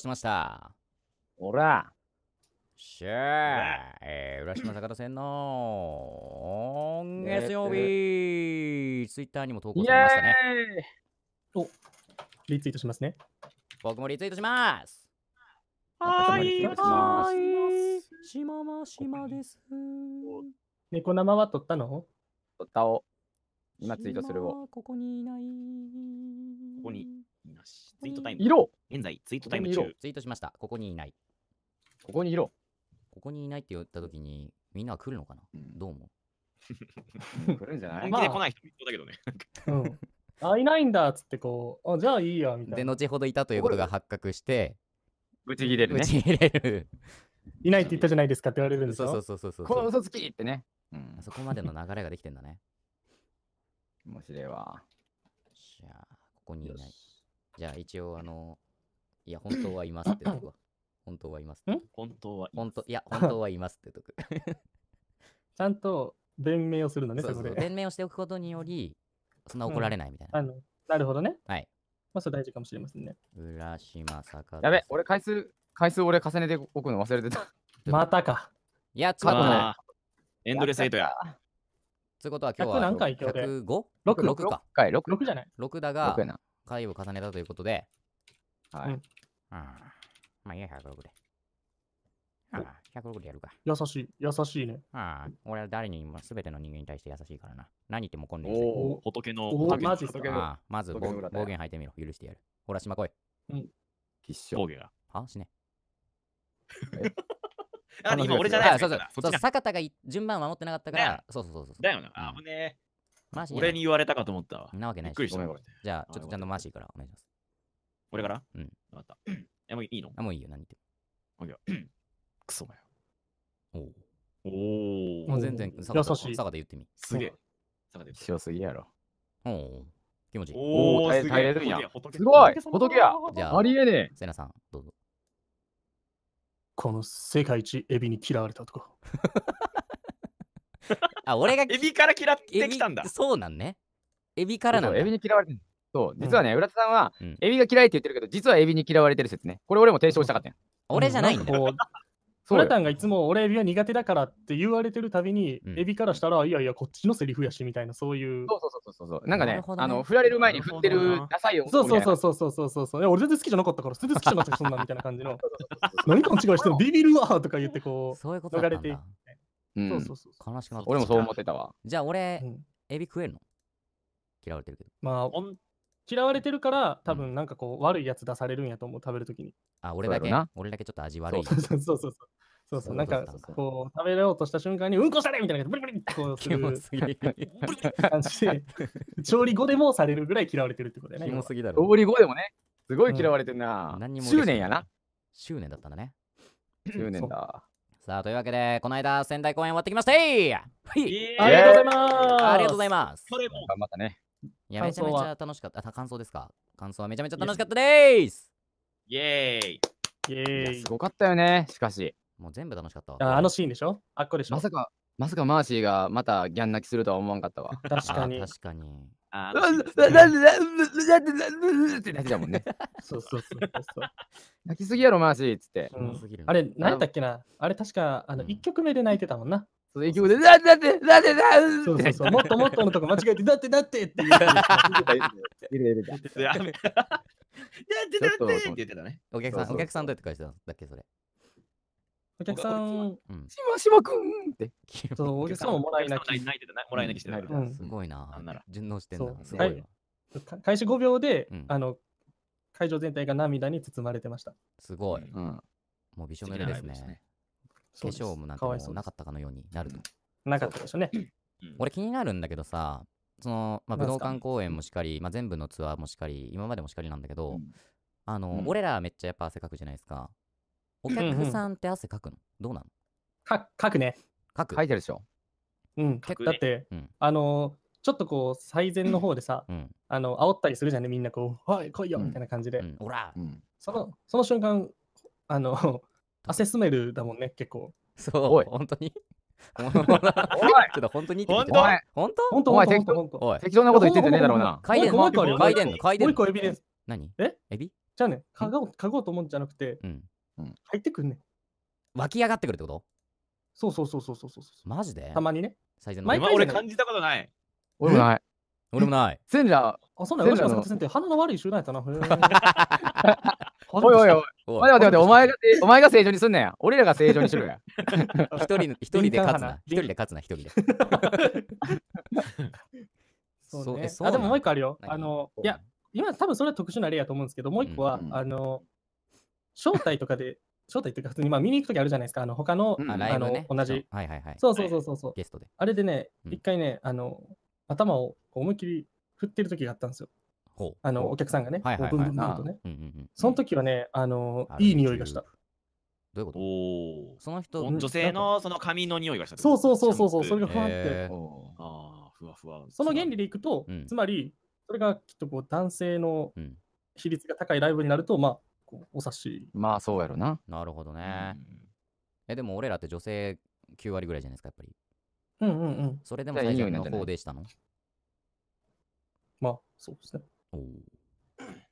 しました。おらしェー、えー、浦島坂田線の月曜日、ツイッターにも投稿されましたね。おリツイートしますね。僕もリツイートしますはいはい。しまましまです。猫生は取ったの取ったを。今ツイートするを。ここにいない。ここに。なし。ツイートタイム。いろ現在、ツイートタイム中。ツイートしました。ここにいない。ここにいろ。ここにいないって言ったときに、みんなは来るのかな、うん、どうも。来るんじゃない本気で来ない人もいそうだけどね。まあ、うん、あ、いないんだっつってこう、あ、じゃあいいやみたいな。で、後ほどいたということが発覚して、ぶち切れる、ね。ぶち切れる。いないって言ったじゃないですかって言われるんですよ。そうそうそうそうそう。この嘘つきってね。うん、そこまでの流れができてんだね。面白いわ。じゃあ、ここにいない。じゃあ一応あの、いや、本当はいますってとこ 本当はいます本当は本当、いや、本当はいますってとこ。ちゃんと弁明をするのね、そそうそうこ弁明をしておくことにより、そんな怒られないみたいな。あのなるほどね。はい。まあ、それ大事かもしれませんね。浦島坂田やべ、俺回数、回数俺重ねておくの忘れてた。またか。いや、つまない。エンドレスエイトや。ということは今日は100何回今日5 6か。回、6 6じゃない。6だが、6やな。回を重ねたということで、はい。うん、ああ。まあ、いや、106で。ああ、106でやるか。優しい、優しいね。ああ、俺は誰にも、すべての人間に対して優しいからな。何言ってもこんでる。おお、仏の、仏の。仏の。ああ、まず暴暴言吐いてみろ。許してやる。ほら、島来い。うん。必勝。暴言が。は死ね。あ、今俺じゃない。そうそう。坂田が順番守ってなかったから。そうそうそうそう。だよな。危ねマーシー俺に言われたかと思ったわ。なわけなびっくりした。じゃあ、ちょっとちゃんとマーシーからお願いします。俺からうん。わかった。え、もういいのあ、もういいよ、何言って クソだよ。おお。もう全然、坂優しい坂で言ってみ。すげえ。下が強すぎやろ。おお。気持ちいい。おおす耐えれるんやすごい仏やじゃああ、りえねえ。セナさん、どうぞ。この世界一エビに嫌われたとか。あ、俺がエビから嫌ってきたんだ。そうなんね。エビからなんだ。エビに嫌われてる。そう、実はね、浦田さんは、エビが嫌いって言ってるけど、実はエビに嫌われてる説ね。これ俺も提唱したかったん。俺じゃないんだよ。そう。浦田がいつも俺エビは苦手だからって言われてるたびに、エビからしたら、いやいや、こっちのセリフやしみたいな、そういう。そうそうそうそう。なんかね、あの、振られる前に振ってるダサいよ。そうそうそうそうそうそうそう。俺全然好きじゃなかったから、全然好きじゃなかったそんなみたいな感じの。何勘違いしてもビビるわとか言ってこう、逃れていって。そうそうそう悲しくなった俺もそう思ってたわじゃあ俺、うん、エビ食えるの嫌われてるけどまあ嫌われてるから多分なんかこう、悪いやつ出されるんやと思う食べるときにあ俺だけ俺だけちょっと味悪いそうそうそうそうそうそうなんかこう食べようとした瞬間にうんこされみたいなブリブリってこうする すぎ調理後でもされるぐらい嫌われてるってことだねキモ すぎだろ調理後でもねすごい嫌われてんな、うん、執念やな執念だったんだね執念ださあ、というわけで、この間、仙台公演終わってきましたはいありがとうございますありがとうございますそれも頑張ったね。いや、めちゃめちゃ楽しかった。あ、感想ですか感想はめちゃめちゃ楽しかったですイェーイイェーイすごかったよね、しかし。もう全部楽しかったああのシーンでしょあっこでしょまさか、まさかマーシーがまたギャン泣きするとは思わんかったわ。確かに。確かに。あだって泣いてもんね。そうそうそうそ 泣きすぎやろ、マーシーっつって。あれ、何だっっけなあれ、確か、あの、う1曲目で泣いてたもんな。その影響で、だだって、だって、だってそうそうそう。もっともっとのとこ間違えて、だってだってって言う。てたてやめだってだってって言ってたね。お客さん、お客さんどうやって返したんだっけ、それ。お客さん、しましまくんって。そう、お客さんももらい泣き。もらい泣きしてる。すごいな。順応してんだ。すごい。開始5秒で、あの、会場全体が涙に包まれてました。すごい。もうびしょ濡れですね。化粧もなんかなかったかのようになるなかったでしょうね。俺気になるんだけどさ、その、まあ、武道館公演もしっかり、まあ、全部のツアーもしっかり、今までもしっかりなんだけど、あの、俺らめっちゃやっぱ汗かくじゃないですか。お客さんって汗かくのどうなのかかくね。かく書いてるでしょ。うん、結くねだって、うんあのーちょっとこう、最善の方でさ、うんあの、煽ったりするじゃんね、みんなこう、はい、来いよ、みたいな感じで。うんうん。その、その瞬間、あの、汗スメるだもんね、結構。そおうい本当に おいと本当にって言って本お本当本当お前本当本当おい適当なこと言ってんねえだろうな。嗅いでんもう一個あるよの嗅いでんの嗅いでもんう一個のエビデンス。何えエビじゃあね、かごかごと思うんじゃなくて、うんう入ってくんねん。湧き上がってくるってことそうそうそうそうそうそう。マジでたまにね。最前の毎俺感じたことない。俺もない。俺もない。センじゃ。あ、そんな吉村さんって鼻の悪い集団やったな。おいおいおい。おい待って待て、お前が、お前が正常にすんなよ。俺らが正常にしろや。一人、一人で勝つな。一人で勝つな、一人で。そうね。あ、でももう一個あるよ。あの、いや、今多分それは特殊な例やと思うんですけど、もう一個は、あの、招待とかで、招待っていうか、普通にまあ見に行くときあるじゃないですか、あの他の、うん、あライブね、の同じ。はいはいはい。そうそうそうそう。はい、ゲストで。あれでね、一、うん、回ね、あの頭を思いっきり振ってるときがあったんですよ。あのお客さんがね、はいブンブンブンとね、うんうんうん。その時はね、あのいい匂いがした。どういうことその人女性のその髪の匂いがしたそうそうそうそうそう、それがふわって。あふわふわ。その原理でいくと、うん、つまり、それがきっとこう男性の比率が高いライブになると、まあ、構お察し。まあそうやろな。なるほどね。え、でも俺らって女性9割ぐらいじゃないですか、やっぱり。うんうんうん。それでも最初の方でしたのまあ、そうですね。おお。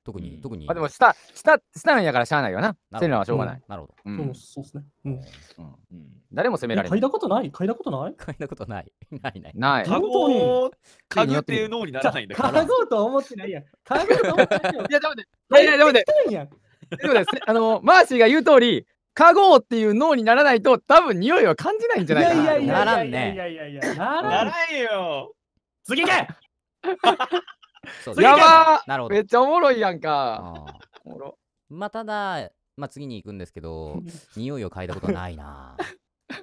特に、特に。あ、でも、下、下、下なんやからしゃあないよな。せるのはしょうがない。なるほど。そうですね。うん。誰も責められない。嗅いだことない嗅いだことない嗅いだことない。ないない。ない。本当に。嗅ぐっていう脳にならないんだから。嗅ごうと思ってないやん。嗅ごと思ってないやん。いや、ダメだ。いやいや、ダでもね、あの、マーシーが言う通り、カゴっていう脳にならないと、多分匂いは感じないんじゃないかな。いやいやならんね。いやいやいや、ならんよ。次行けやばなるほどめっちゃおもろいやんか。まあただ、まあ、次に行くんですけど、匂いを嗅いだことないな。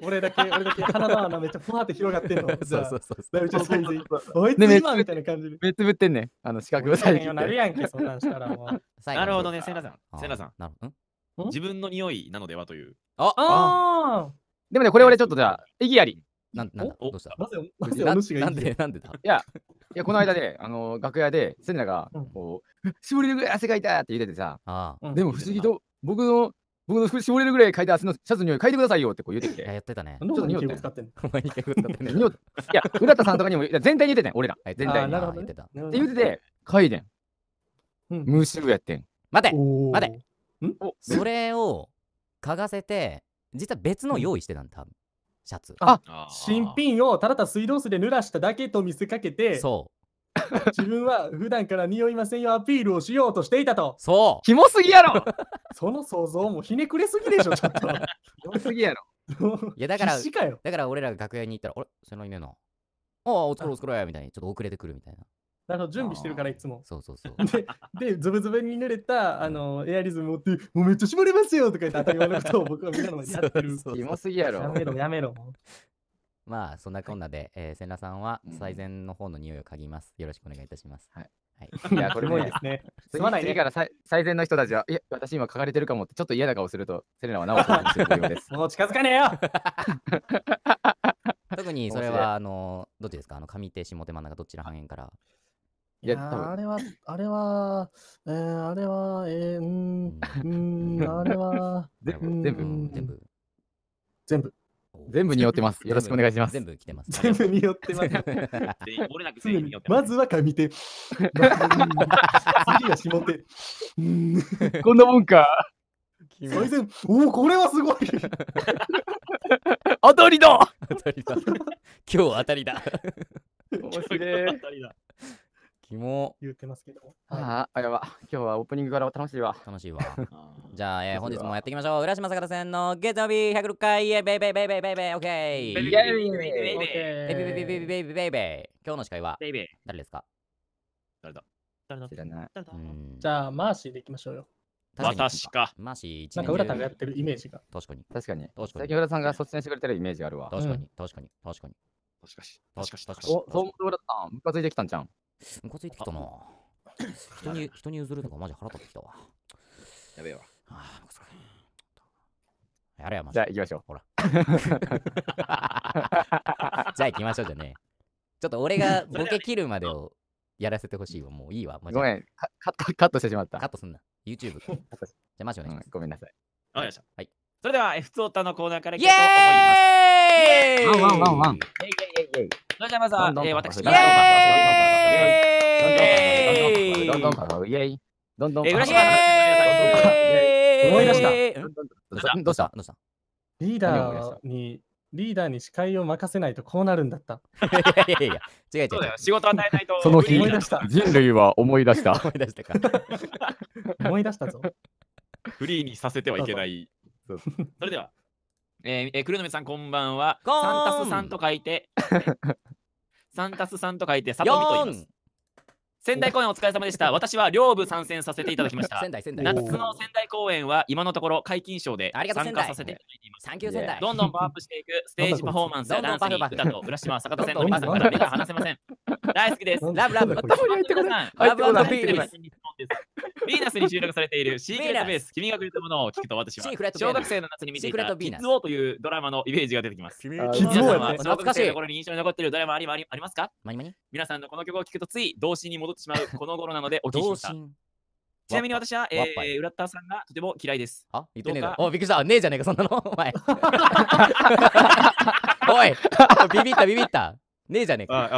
俺だけ、俺だけ鼻の穴めっちゃふわって広がってんの。そうそうそうそう。ちゃ全然。おいつ今みたいな感じで。目つぶってんねん。あの、四角をされなるやんけ、そんなんしたらもう。なるほどね、セナさん。セナさん。なるほど。自分の匂いなのではという。ああでもね、これ俺ちょっとじゃあ、意義あり。なんなんどうしたなお主がんで、なんでだいや、いや、この間で、あの、楽屋で、セナが、こう、絞りのぐらい汗かいたって言っててさ、でも不思議と、僕の僕の服絞れるぐらい書いて、た汗のシャツの匂い書いてくださいよってこう言ってきて。いや、やってたね。ちょっと匂って。いや、浦田さんとかにもいや全体に言ってたん、俺ら。全体に。言ってた。って言ってて、書いてん。無臭やってん。待て待てそれを嗅がせて、実は別の用意してたんだ、シャツ。あ新品をただた水道水で濡らしただけと見せかけて、そう。自分は普段から匂いませんよアピールをしようとしていたと。そう。キモすぎやろ その想像もひねくれすぎでしょ、ちょっと。キモすぎやろ。いやだから、だから俺らが楽屋に行ったら、俺、その夢の、ああ、お疲れお疲れみたいに、ちょっと遅れてくるみたいな。あの準備してるからいつも。そうそうそう。で、でズブズブに濡れたあのエアリズムをって、もうめっちゃ絞れますよとか言って当たり前のことを僕はみんなのやってる。キモすぎやろ。やめろ、やめろ。まあ、そんなこんなで、えー、千良さんは最善の方の匂いを嗅ぎます。よろしくお願いいたします。はい。はい、いや、これもいいですね。すまない、ね、次から最最善の人たちは、いや、私今書かれてるかもって、ちょっと嫌な顔すると、セレナは直さんです。もう近づかねえよ特にそれは、あの、どっちですかあの、上手、下手、真ん中、どちら半円から。いや、あれは、あれは、えー、あれは、えー、うん、うん、あれは、全部、全部、全部。全部全部によってます。よろしくお願いします。全部来てます。全部によってます。漏れなく全部によってます。まずは上手。次は下手。こんなもんか。最おお、これはすごい。当たりだ当たりだ。今日当たりだ。面白い。当たりだ。キモ。言ってますけど。ああ、やば。今日はオープニングから楽しいわ。楽しいわ。じゃあ、えー、本日もやっていきましょう。浦島坂田んの月曜日106回、イェイベイベイベイベイベイベイ、オッケー。ベイベイベイベイベイベイベイベイベイベイベイベイ。今日の司会は誰ですか誰だ誰だ知らない。じゃあ、マーシーでいきましょうよ。確か。マーシーなんか浦田がやってるイメージが。確かに。確かに。確かに。最近浦さんが率先してくれてるイメージがあるわ。確かに。確かに。確かに。確かに。確かに。確かに。お、そう、浦田さん、ムカついてきたんじゃん。ムカついてきたな人に人に譲るとかマジ腹立ってきたわやべえわああムカつくやれよマジじゃあ行きましょうほら じゃあ行きましょうじゃねちょっと俺がボケ切るまでをやらせてほしいわもういいわマジごめんカットカットしてしまったカットすんな YouTube じゃあマジお願いします、うん、ごめんなさいわかりましたはいそれでは F ツオタのコーナーからいきたいと思いますーイワンワンワンワン。イイどんどんう、イイさした。どうしたどうしたリーダーに、リーダーに司会を任せないとこうなるんだった。いやいやいや、違う違う。仕事与えないと。その日、人類は思い出した。思い出したか。思い出したぞ。フリーにさせてはいけない。それでは。えー、えー、黒留さんこんばんは。サンタスさんと書いて、サンタスさんと書いて、さとみと言います。仙台公演お疲れ様でした。私は両部参戦させていただきました。仙台仙台夏の仙台公演は今のところ解禁賞で参加させていただいています。仙台。どんどんパワーアップしていくステージパフォーマンスやダンスに行だと浦島坂田線の皆さんから目が離せません。大好きです。ラブラブ。ラブラブラブビーナス。に収録されているシークレットベース、君がくれたものを聞くと私は小学生の夏に見ていたキッズ王というドラマのイメージが出てきます。キッズ王は小学生の頃に印象に残っているドラマありますか皆さんのこの曲を聞くとつい童心に戻ってしまうこの頃なのでお聞きしました。ちなみに私は、えー、浦田さんがとても嫌いです。あ言ってねえだおびっくりした。ねえじゃねえか、そんなの。お前。おい、ビビった、ビビった。ねえじゃねえか。ああ、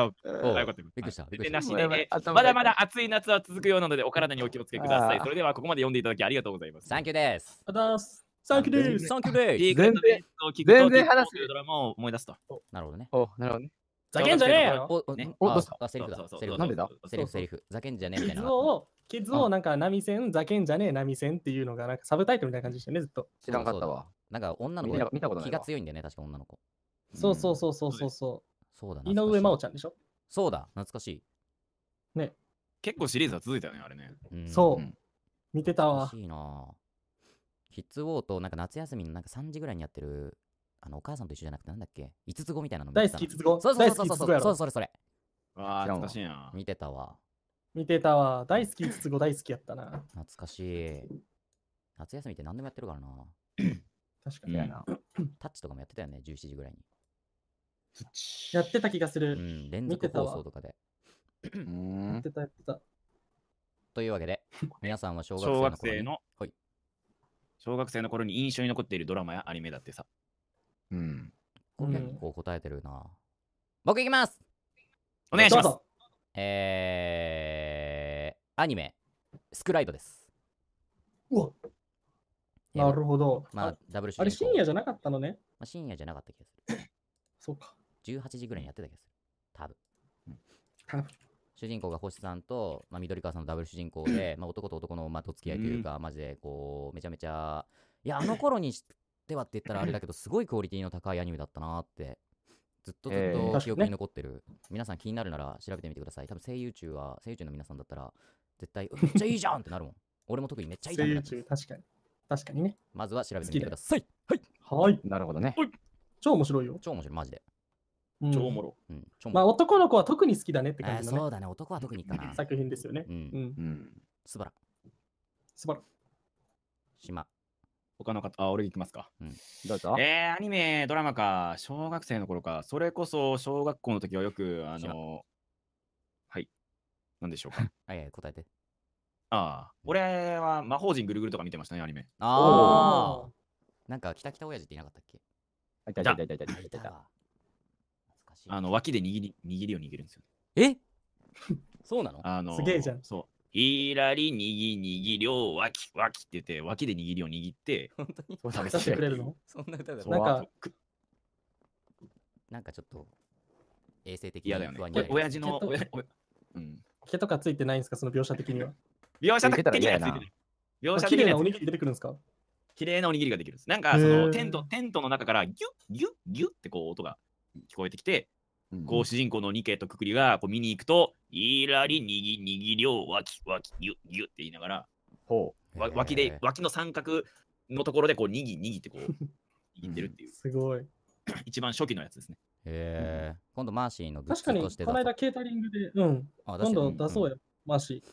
あよかった。びっくりした。なしで、ね、まだまだ暑い夏は続くようなので、お体にお気をつけください。それでは、ここまで読んでいただきありがとうございます。サンキューです。ありがとうございます。サンキューです。サンキューです。全然話すドラマを思い出すと。なるほどね。おなるほどね。ざけんじゃねえよお、ね、お、どうしたセリフだ。セリフなんでだセリフ、セリフ。ざけんじゃねえみたいな。傷を、傷をなんか波線、ざけんじゃねえ波線っていうのが、なんかサブタイトルみたいな感じでしたね、ずっと。知らんかったわ。なんか女の子見たこと気が強いんだよね、確か女の子。そうそうそうそうそうそう。そうだ井上真央ちゃんでしょそうだ、懐かしい。ね。結構シリーズは続いたよね、あれね。うそう。見てたわ。懐かしいな。キッズウォーとなんか夏休みのなんか3時ぐらいにやってるあの、お母さんと一緒じゃなくてなんだっけ五つ子みたいなの見てた大好きつ子そうそうそうそうそうそうそれそれああ、懐かしいな。見てたわ見てたわ。大好き五つ子大好きやったな。懐かしい夏休みって何でもやってるからな確かに。タッチとかもやってたよね17時ぐらいにやってた気がすうる。ん連続放送とかでうやっんてたやってた。というわけで 皆さんは小学生の頃に小学生の頃に印象に残っているドラマやアニメだってさ。うん。結構答えてるな。うん、僕いきますお願いしますえー、アニメ、スクライドです。うわなるほど。まあ、ダブル主あれ深夜じゃなかったのね。まあ、深夜じゃなかった気がする。そうか。18時ぐらいにやってた気がする。多分。多分主人公が星さんと、まあ、緑川さんのダブル主人公で、まあ、男と男の、まあ、と付き合いというか、うん、マジでこうめちゃめちゃいやあの頃にではって言ったらあれだけど、すごいクオリティの高いアニメだったなって、ずっとずっと記憶に残ってる、えーね、皆さん気になるなら調べてみてください。多分声優中は、声優中の皆さんだったら、絶対、めっちゃいいじゃんってなるもん。俺も特にめっちゃいいじゃん。声優中、確かに。確かにね。まずは調べてみてください。はい。はい。なるほどね。超面白いよ。超面白い、マジで。超おもろ。うん、まあ男の子は特に好きだねって感じそうだね、男は特にかな。作品ですよね。うん。うん。すばら。すばら。島。他の方、あ、俺行きますか。うん、どうぞ。えー、アニメ、ドラマか、小学生の頃か、それこそ小学校の時はよく、あの、はい、なんでしょうか。はいはい、答えて。ああ、俺は魔法陣ぐるぐるとか見てましたね、アニメ。ああ。なんか、きたきた親父っていなかったっけあ、いたいたいたいたいたいた。あの、脇で握り、握りを握るんですよ。え そうなのあの、すげえじゃん。そう。いらり、にぎにぎ、り両脇、脇って言って、脇で握りを握って、本当に食べさせてくれるのそんな歌だなんか、なんかちょっと、衛生的に嫌だよね。親父の、親、うん。毛とかついてないんですか、その描写的には。描写的には描写綺麗なおにぎり出てくるんですか綺麗なおにぎりができるんです。なんか、そのテント、テントの中からギュッギュッギュッってこう音が聞こえてきて、こう主人公のニケとくくりがこう見に行くと、いらりにぎにぎりょう、わきわきぎゅぎゅって言いながら、ほうわ脇で脇の三角のところでこうにぎにぎってこう言ってるっていう。すごい。一番初期のやつですね。へえ、うん、今度マーシーのグッして確かにこの間ケータリングで、うん。あ今度出そうよ、うん、マーシ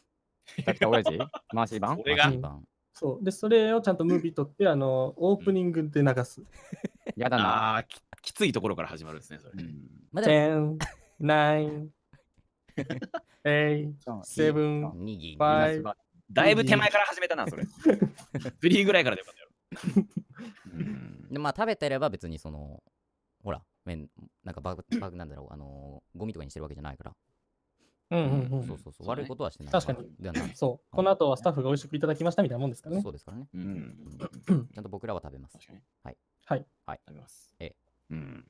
ー。たきた親父 マーシー版俺が。そう。で、それをちゃんとムービー撮って、あの、オープニングで流す。やだな。きついところから始まるんですね、それ。うんまだ。10、9、8、7、5。だいぶ手前から始めたな、それ。3ぐらいからでまあ食べてれば別にそのほら麺なんかバグバグなんだろうあのゴミとかにしてるわけじゃないから。うんうんうん、そうそうそう、悪いことはしてない。確かに。ではそう、この後はスタッフが美味しくいただきましたみたいなもんですからね。そうですからね。うん、ちゃんと僕らは食べます。はい。はい。はい。食べます。ええ。うん。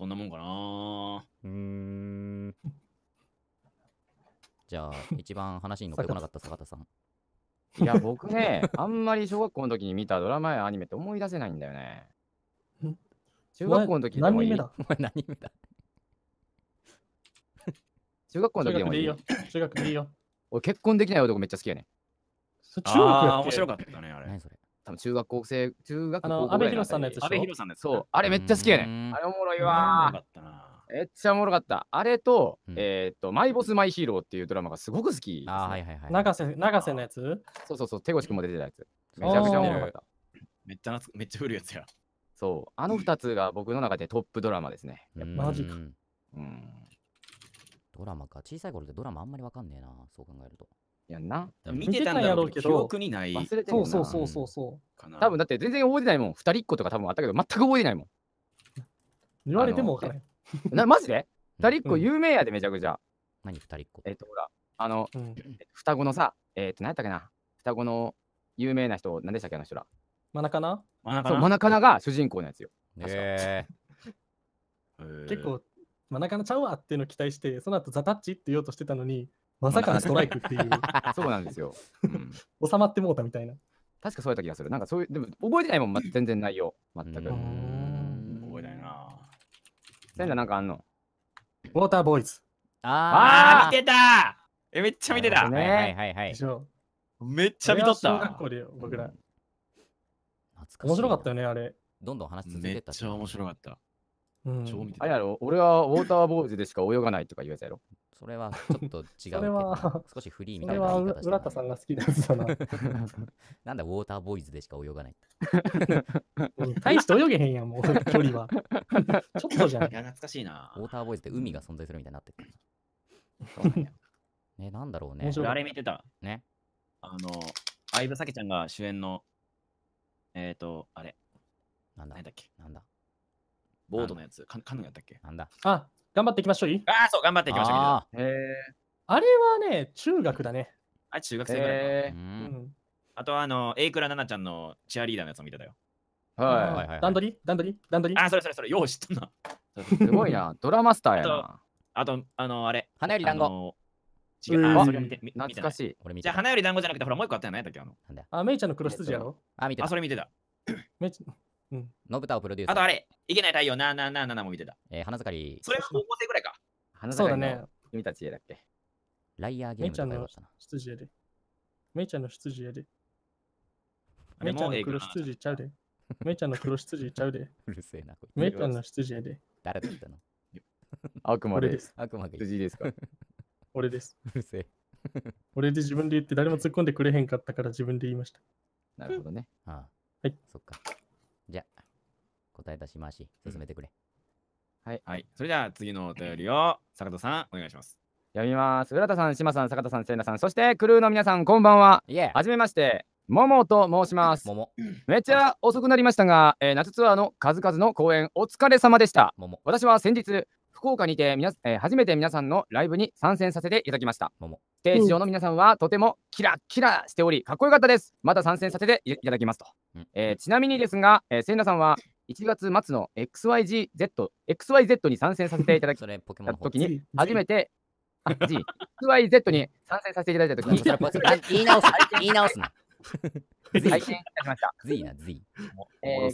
そんなもんかなうん。じゃあ、一番話に乗ってこなかった坂田さん。いや、僕ね、あんまり小学校の時に見たドラマやアニメって思い出せないんだよね。中学校の時でもいい。何だ何だ中学校の時でもいい。中学でいいよ。中学でいいよ。俺結婚できない男めっちゃ好きやね。中学ああ、面白かったね、あれ。何それ。多分中学校生、中学校生。阿部寛さんのやつ阿部寛さんのやつ。そう、あれめっちゃ好きやねん。あれおもろいわめっちゃおもろかった。あれと、うん、えっ、ー、と、マイボスマイヒーローっていうドラマがすごく好き、ね、あ、はいはいはい。長瀬、長瀬のやつそうそうそう、手越くんも出てたやつ。めちゃくちゃおもろかった。めっちゃなつ、めっちゃ古いやつや。そう、あの2つが僕の中でトップドラマですね。マジか。うん。ドラマか。小さい頃でドラマあんまりわかんねえな、そう考えると。やんな。見てたんだろうけど、記憶にない。忘れてそうそうそうそうそう。多分だって全然覚えてないもん。二人っ子とか多分あったけど、全く覚えてないもん。言われてもわからない。な、マジで二人っ子有名やで、めちゃくちゃ。何二人っ子えっと、ほら、あの、双子のさ、えっと、何やったっけな。双子の有名な人、何でしたっけ、あの人ら。マナカナマナカナが主人公のやつよ。へえ。結構、マナカナちゃうわっていうのを期待して、その後ザタッチって言おうとしてたのに、まさかのストライクっていう。そうなんですよ。うん、収まってもうたみたいな。確かそうやった気がする。なんかそういう、でも覚えてないもん、ま、全然内容。全く。覚えないな。せんだなんかあんのウォーターボーイズ。あーあ見てたえ、めっちゃ見てた、ね、はいはいはい。めっちゃ見とった。小学校で僕ら。面白かったよね、あれ。どんどん話続けてた。めっちゃ面白かった。うん、あれやろ俺はウォーターボーイズでしか泳がないとか言うやつやろそれはちょっと違うけど 少しフリーみたいな言い方して浦田さんが好きなやつだな。なんだ、ウォーターボーイズでしか泳がない。大して泳げへんやん、もう、距離は。ちょっとじゃん。いや、懐かしいな。ウォーターボーイズって海が存在するみたいになってる。ね、なんだろうね。あれ見てた。ね。あの、相葉咲ちゃんが主演の、えっ、ー、と、あれ。なんだなんだっけなんだボートのやつ、カヌーやったっけなんだあ頑張っていきましょうああ、そう、頑張っていきましょう。ああれはね、中学だね。あ、中学生ぐらいうんあとはあの、エイクラナナちゃんのチアリーダーのやつを見てたよ。はい。段取り段取り段取りあ、それそれそれ、よう知ったな。すごいな。ドラマスターやな。あと、あの、あれ。花より団子。違う、あ、それ見て、懐かしい。じゃあ、花より団子じゃなくて、ほら、もう一個あったよね、だっけあの。あ、メイちゃんの黒羊やろあ、見てあ、それ見てた。メイちゃん。うん。信太をプロデュース。あとあれ、いけない太陽なななななも見てた。えー、花盛り。それは高校生ぐらいか。花盛りの君たち家だっけ。ライアーゲームとかやりましたな。羊やで。めいちゃんの羊やで。めいちゃんの黒羊ちゃうで。めいちゃんの黒羊ちゃうで。うるせえな。めいちゃんの羊やで。誰だったの悪魔です。悪魔です。羊ですか。俺です。うるせえ。俺で自分で言って誰も突っ込んでくれへんかったから自分で言いました。なるほどね。ああはい。そっか。答え出しまし、進めてくれ。はい。はい。それでは次のお便りを坂田さんお願いします。読みます。浦田さん、島さん、坂田さん、せいなさん、そしてクルーの皆さん、こんばんは。いえ、はじめまして、ももと申します。もも、めっちゃ遅くなりましたが、えー夏ツアーの数々の公演、お疲れ様でした。もも、私は先日、福岡にて皆えー初めて皆さんのライブに参戦させていただきました。もも、ステージ上の皆さんはとてもキラキラしており、かっこよかったです。また参戦させていただきますと。うんえーちなみにですが、えー、せいなさんは1月末の XYZ、XYZ に参戦させていただきたときに、初めて、XYZ に参戦させていただいたときに、言い直す、言い直すな。いたしました。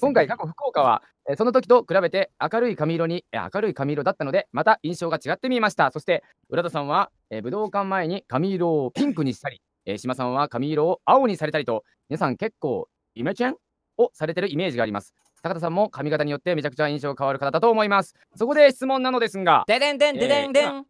今回、過去福岡は、えー、その時と比べて明るい髪色に、えー、明るい髪色だったので、また印象が違ってみました。そして、浦田さんは、えー、武道館前に髪色をピンクにしたり、えー、島さんは髪色を青にされたりと、皆さん結構イメチェンをされてるイメージがあります。坂田さんも髪型によってめちゃくちゃ印象変わる方だと思いますそこで質問なのですがデデンデンデデンデン。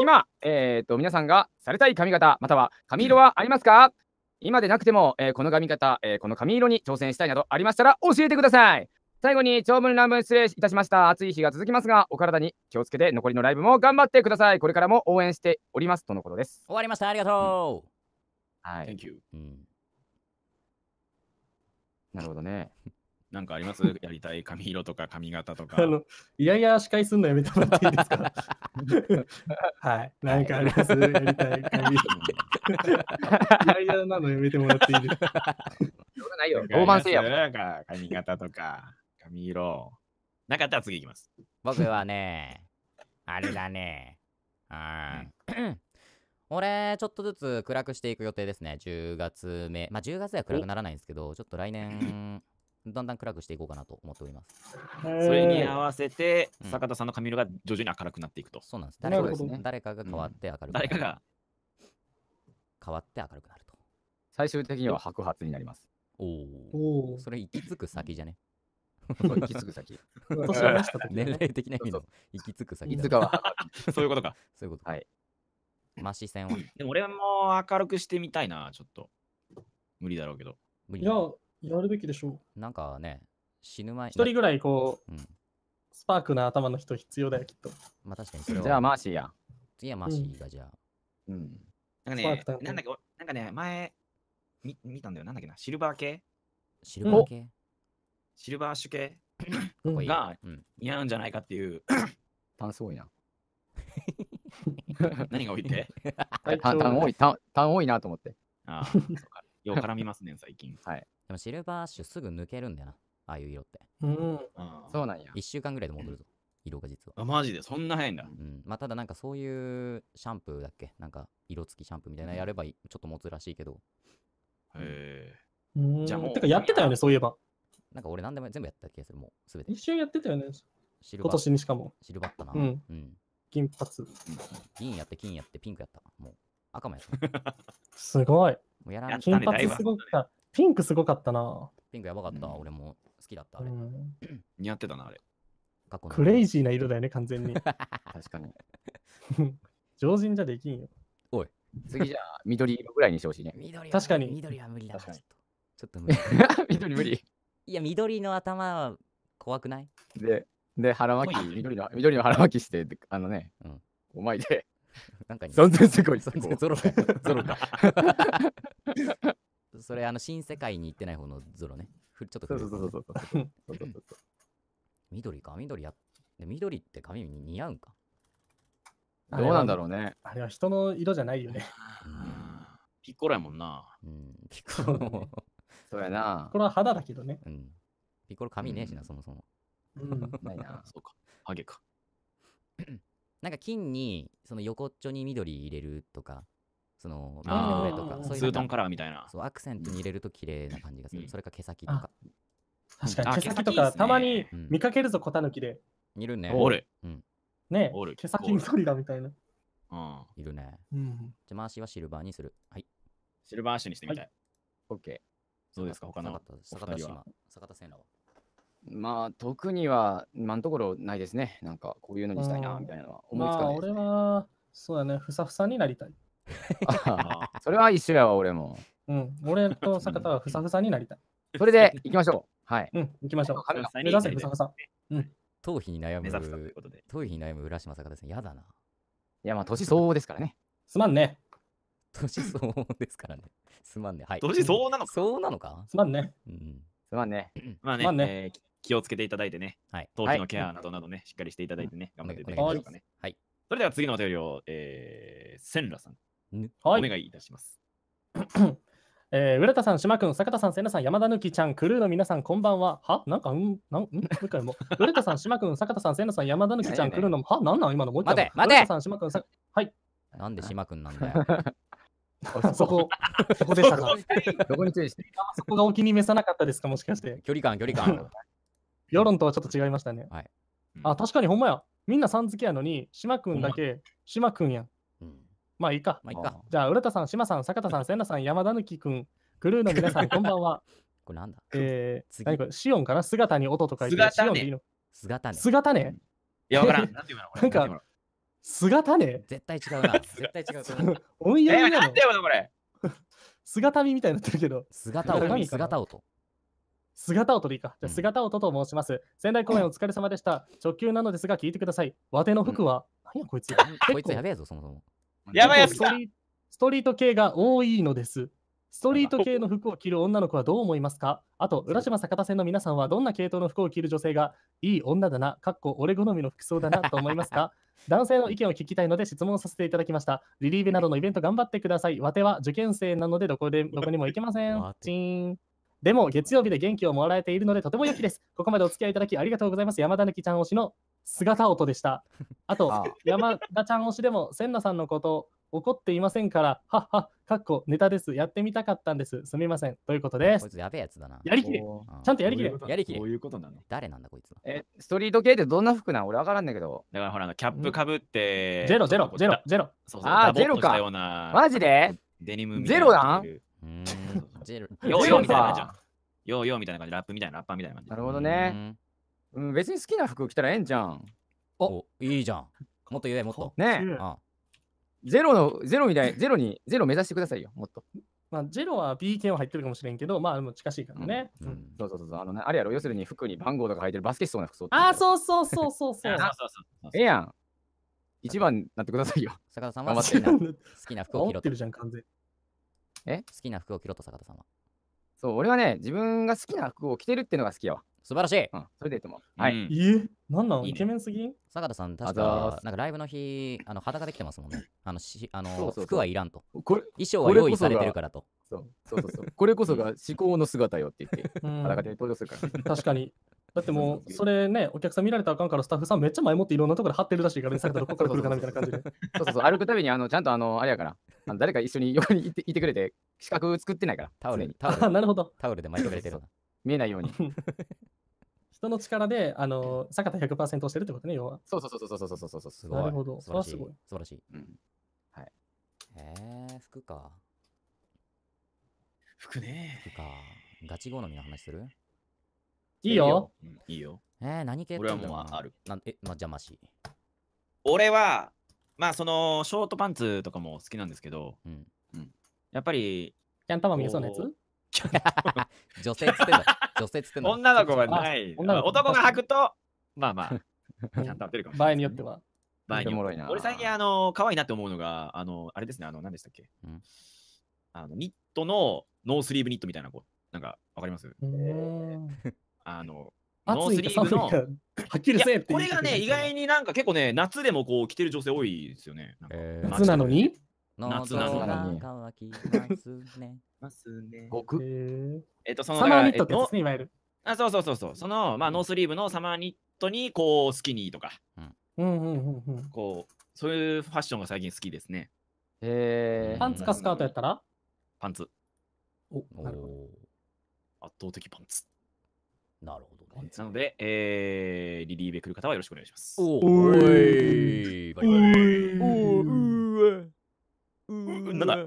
今、えー、っと皆さんがされたい髪型または髪色はありますか今でなくても、えー、この髪型、えー、この髪色に挑戦したいなどありましたら教えてください最後に長文乱文失礼いたしました暑い日が続きますがお体に気をつけて残りのライブも頑張ってくださいこれからも応援しておりますとのことです終わりましたありがとう、うん、はい、うん、なるほどねなんかあります やりたい髪色とか髪型とか。あの、いやいや司会すんのやめてもらっていいですか はい。なんかありますやりたい髪色。いやいやなのやめてもらっていいですかよくないよ。傲慢せやもん。なんか髪型とか髪色。なかったら次いきます。僕はね、あれだね。あ 俺、ちょっとずつ暗くしていく予定ですね。10月目。まあ、10月では暗くならないんですけど、ちょっと来年、だんだん暗くしていこうかなと思っております。それに合わせて、坂田さんの髪色が徐々に明るくなっていくと。そうなんです。誰ですね、誰かが変わって明るくなる。誰かが変わって明るくなると。最終的には白髪になります。おお。それ行き着く先じゃね。行き着く先。年齢的な意味の行き着く先 そういうことか。そういうことはい。まあ線は。でも俺も明るくしてみたいな、ちょっと。無理だろうけど。無理。いや、やるべきでしょう。なんかね、死ぬ前一人ぐらいこう、うん、スパークな頭の人必要だよ、きっと。まあ確かにそれは。じゃあマーシーや。次はマーシーがじゃあ。うん。なんかね、なんだっけ、なんかね、前見、見たんだよ。なんだっけな、シルバー系シルバー系シルバー種系がう似合うんじゃないかっていう。単数多いな。何が多いて 単多い単多いなと思って。ああ、そうか。よう絡みますね、最近。はい。でもシルバーッシュすぐ抜けるんだよな。ああいう色って。うん。そうなんや。1週間ぐらいで戻るぞ。色が実は。あ、マジでそんな早いんだ。うん。まあただなんかそういうシャンプーだっけなんか色付きシャンプーみたいなやればちょっと持つらしいけど。へえ。じゃあもう。てかやってたよね、そういえば。なんか俺何でも全部やった気がする、もうすべて。一瞬やってたよね。今年にしかも。シルバったな。うん。うん、金髪。銀やって、金やって、ピンクやった。もう赤もやった。すごい。もうやらん金髪すごくた。ピンクすごかったな。ピンクやばかった、うん俺も好きだった、あれ。う ん似合ってたな、あれ。クレイジーな色だよね、完全に。確かに。常人じゃできんよ。おい、次じゃあ、緑色ぐらいにしてほしいね。緑確かに緑は無理だちょっとちょっと無理。緑無理。いや、緑の頭は怖くないで、で、腹巻き、緑の緑の腹巻きして、あのね、うんお前で、なんか全然すごい。ゾロゾロか。ゾロか。それ、あの、新世界に行ってない方のゾロね。ちょっとそうそうそうそうそうそう緑か、緑や、緑って髪に似合うんか。どうなんだろうね。あれは人の色じゃないよね。ピッコロやもんな。うん、ピッコロ。そうやな。ピッコロは肌だけどね。うん。ピッコロ髪ねえしな、そもそも。うん、ないな。そうか。ハゲか。なんか金に、その横っちょに緑入れるとか、そのマールとかそういうツートンカラーみたいなそうアクセントに入れると綺麗な感じがする、うん、それか毛先とか確かに毛先とか、ね、たまに見かけるぞ小たぬきでいるねおる、うん、ねおる毛先にソリだみたいなうんいるね、うん、じゃ回しはシルバーにするはいシルバー足にしてみたい、はい、ケーどうですか他の坂田島坂田セーはまあ特には今のところないですねなんかこういうのにしたいなみたいなのは思いつかないね、まあ俺はそうだねふさふさになりたい それは一緒やわ、俺も。うん、俺と坂田はふさふさになりたい。それで行きましょう。はい。うん、行きましょう。目指せ、ふさふさ。うん。頭皮に悩む、頭皮に悩む浦島坂田さん、嫌だな。いや、まあ、年相応ですからね。すまんね。年相応ですからね。すまんね。はい。年相応なのかそうなのかすまんね。すまんね。まあね、気をつけていただいてね。はい。頭皮のケアなどなどね、しっかりしていただいてね。頑張っていただきましょうかね。はい。それでは次のお便りを、えー、千ンさん。はい、お願いいたします。えー、浦田さん、島君、坂田さん、瀬名さん、山田抜きちゃん、クルーの皆さん、こんばんは。はなんか、うん、なん、うん、もう一回も。浦田さん、島君、坂田さん、瀬名さん、山田抜きちゃん、クルーの、はなんなん今のもう一回待て、待て浦田さん、島君、さはい。なんで島君なんだよ。そこ、そこでしたか。どこに注意してそこがお気に召さなかったですか、もしかして。距離感、距離感。世論とはちょっと違いましたね。はい。あ、確かにほんまや。みんなさん付きやのに、島君だけ、島君やん。まあいいか。まあいいか。じゃあ、浦田さん、島さん、坂田さん、千奈さん、山田貫きくん、クルーの皆さん、こんばんは。これなんだえー、何これ、シオンから姿に音と書いて、シオンでいい姿ね。姿ねいや、わからん。なん姿ね絶対違うな。絶対違うお思う。音読みなの。なんていうこれ。姿見みたいになってるけど。姿音。姿音。姿音でいいか。じゃ姿音と申します。仙台公演お疲れ様でした。直球なのですが、聞いてください。わての服は、何やこいつ。こいつやべえぞ、そもそも。やばいやつストリストリート系が多いのです。ストリート系の服を着る女の子はどう思いますかあと、浦島坂田線の皆さんはどんな系統の服を着る女性がいい女だな、かっこ俺好みの服装だなと思いますか 男性の意見を聞きたいので質問させていただきました。リリーベなどのイベント頑張ってください。わては受験生なのでどこで どこにも行けません。チンでも月曜日で元気をもらえているのでとても良きです。ここまでお付き合いいただきありがとうございます。山田抜きちゃん推しの姿音でした。あと、ああ山田ちゃん推しでも、千奈さんのこと怒っていませんから、はっは、かっこネタです。やってみたかったんです。すみません。ということです。こいつやべえやつだな。やりきれ。ちゃんとやりきれ。やりきれ。こういうことなの。誰なんだこいつは。え、ストリート系ってどんな服なん俺わからんだけど。だからほら、キャップかぶって。ゼロゼロゼロゼロ。そうそうあ、ゼロか。マジでデニムゼロなんゼロ。ゼロみたいな感じ。ヨーヨーみたいな感じ。ラップみたいな、ラッパーみたいな感じ。なるほどね。うん、別に好きな服着たらええんじゃん。おいいじゃん。もっと言え、もっと。ねえ。ああゼロの、ゼロみたい、ゼロに、ゼロ目指してくださいよ、もっと。まあ、ゼロは B 圏は入ってるかもしれんけど、まあ、も近しいからね。うそうそうそう。あのね、あれやろ、要するに服に番号とか入ってるバスケットの服装。ああ、そうそうそうそうそう。ええやん。一番になってくださいよ。坂田さんは 好きな服を着ろと。え好きな服を着ろと、坂田さんは。そう、俺はね、自分が好きな服を着てるってのが好きやわ。素晴らしい。うん、それでいいと思う。はい。うんえなんなのイケメンすぎ坂田さん、確か、なんかライブの日、あの裸できてますもんね。あの、しあのそうそうそう服はいらんと。これ衣装は用意されてるからと。そうそうそうそう。これこそが思考の姿よって言って、裸で登場するから。確かに。だってもう、それね、お客さん見られたらあかんから、スタッフさんめっちゃ前もっていろんなところで貼ってるらしいからね、さっきこから来るかなみたいな感じで。そうそうそう。歩くたびに、あの、ちゃんとあの、あれやから、あの誰か一緒に横にいていてくれて、資格作ってないから、タオルに。タオル、なるほど。タオルで巻いてくれてる見えないように。人の力で、あの、坂田100%をしてるってことね、要は。そうそうそうそうそうそうすごい。なるほど。素晴らしい。素晴らしい。うん。はい。へえ、服か。服ね。服か。ガチ好みの話するいいよ。いいよ。えー、何系俺はもうある。なんえ、ま邪魔し。俺は、まあ、その、ショートパンツとかも好きなんですけど、うん。うん、やっぱり、キャン玉見えそうなやつ 女性っつってんだ。除雪って女の子はない。男が履くと、まあまあ、ちゃんと合ってるかもしれない。場合によっては。前におもろい俺最近あの可愛いなって思うのがあのあれですねあの何でしたっけ、あのニットのノースリーブニットみたいなこうなんかわかりますあのノースリーブのはっきりせえってこれがね意外になんか結構ね夏でもこう着てる女性多いですよね、夏なのに夏なのに。乾ますね。ますね。えっと、その、サマーニットってる。あ、そうそうそうそう。その、まあ、ノースリーブのサマーニットに、こう、スキニとか。うんうんうんうん。こう、そういうファッションが最近好きですね。ええ。パンツかスカートやったらパンツ。お、なるほど。圧倒的パンツ。なるほどなので、えー、リリーベ来る方はよろしくお願いします。おーい。おーい。おーい。なんだ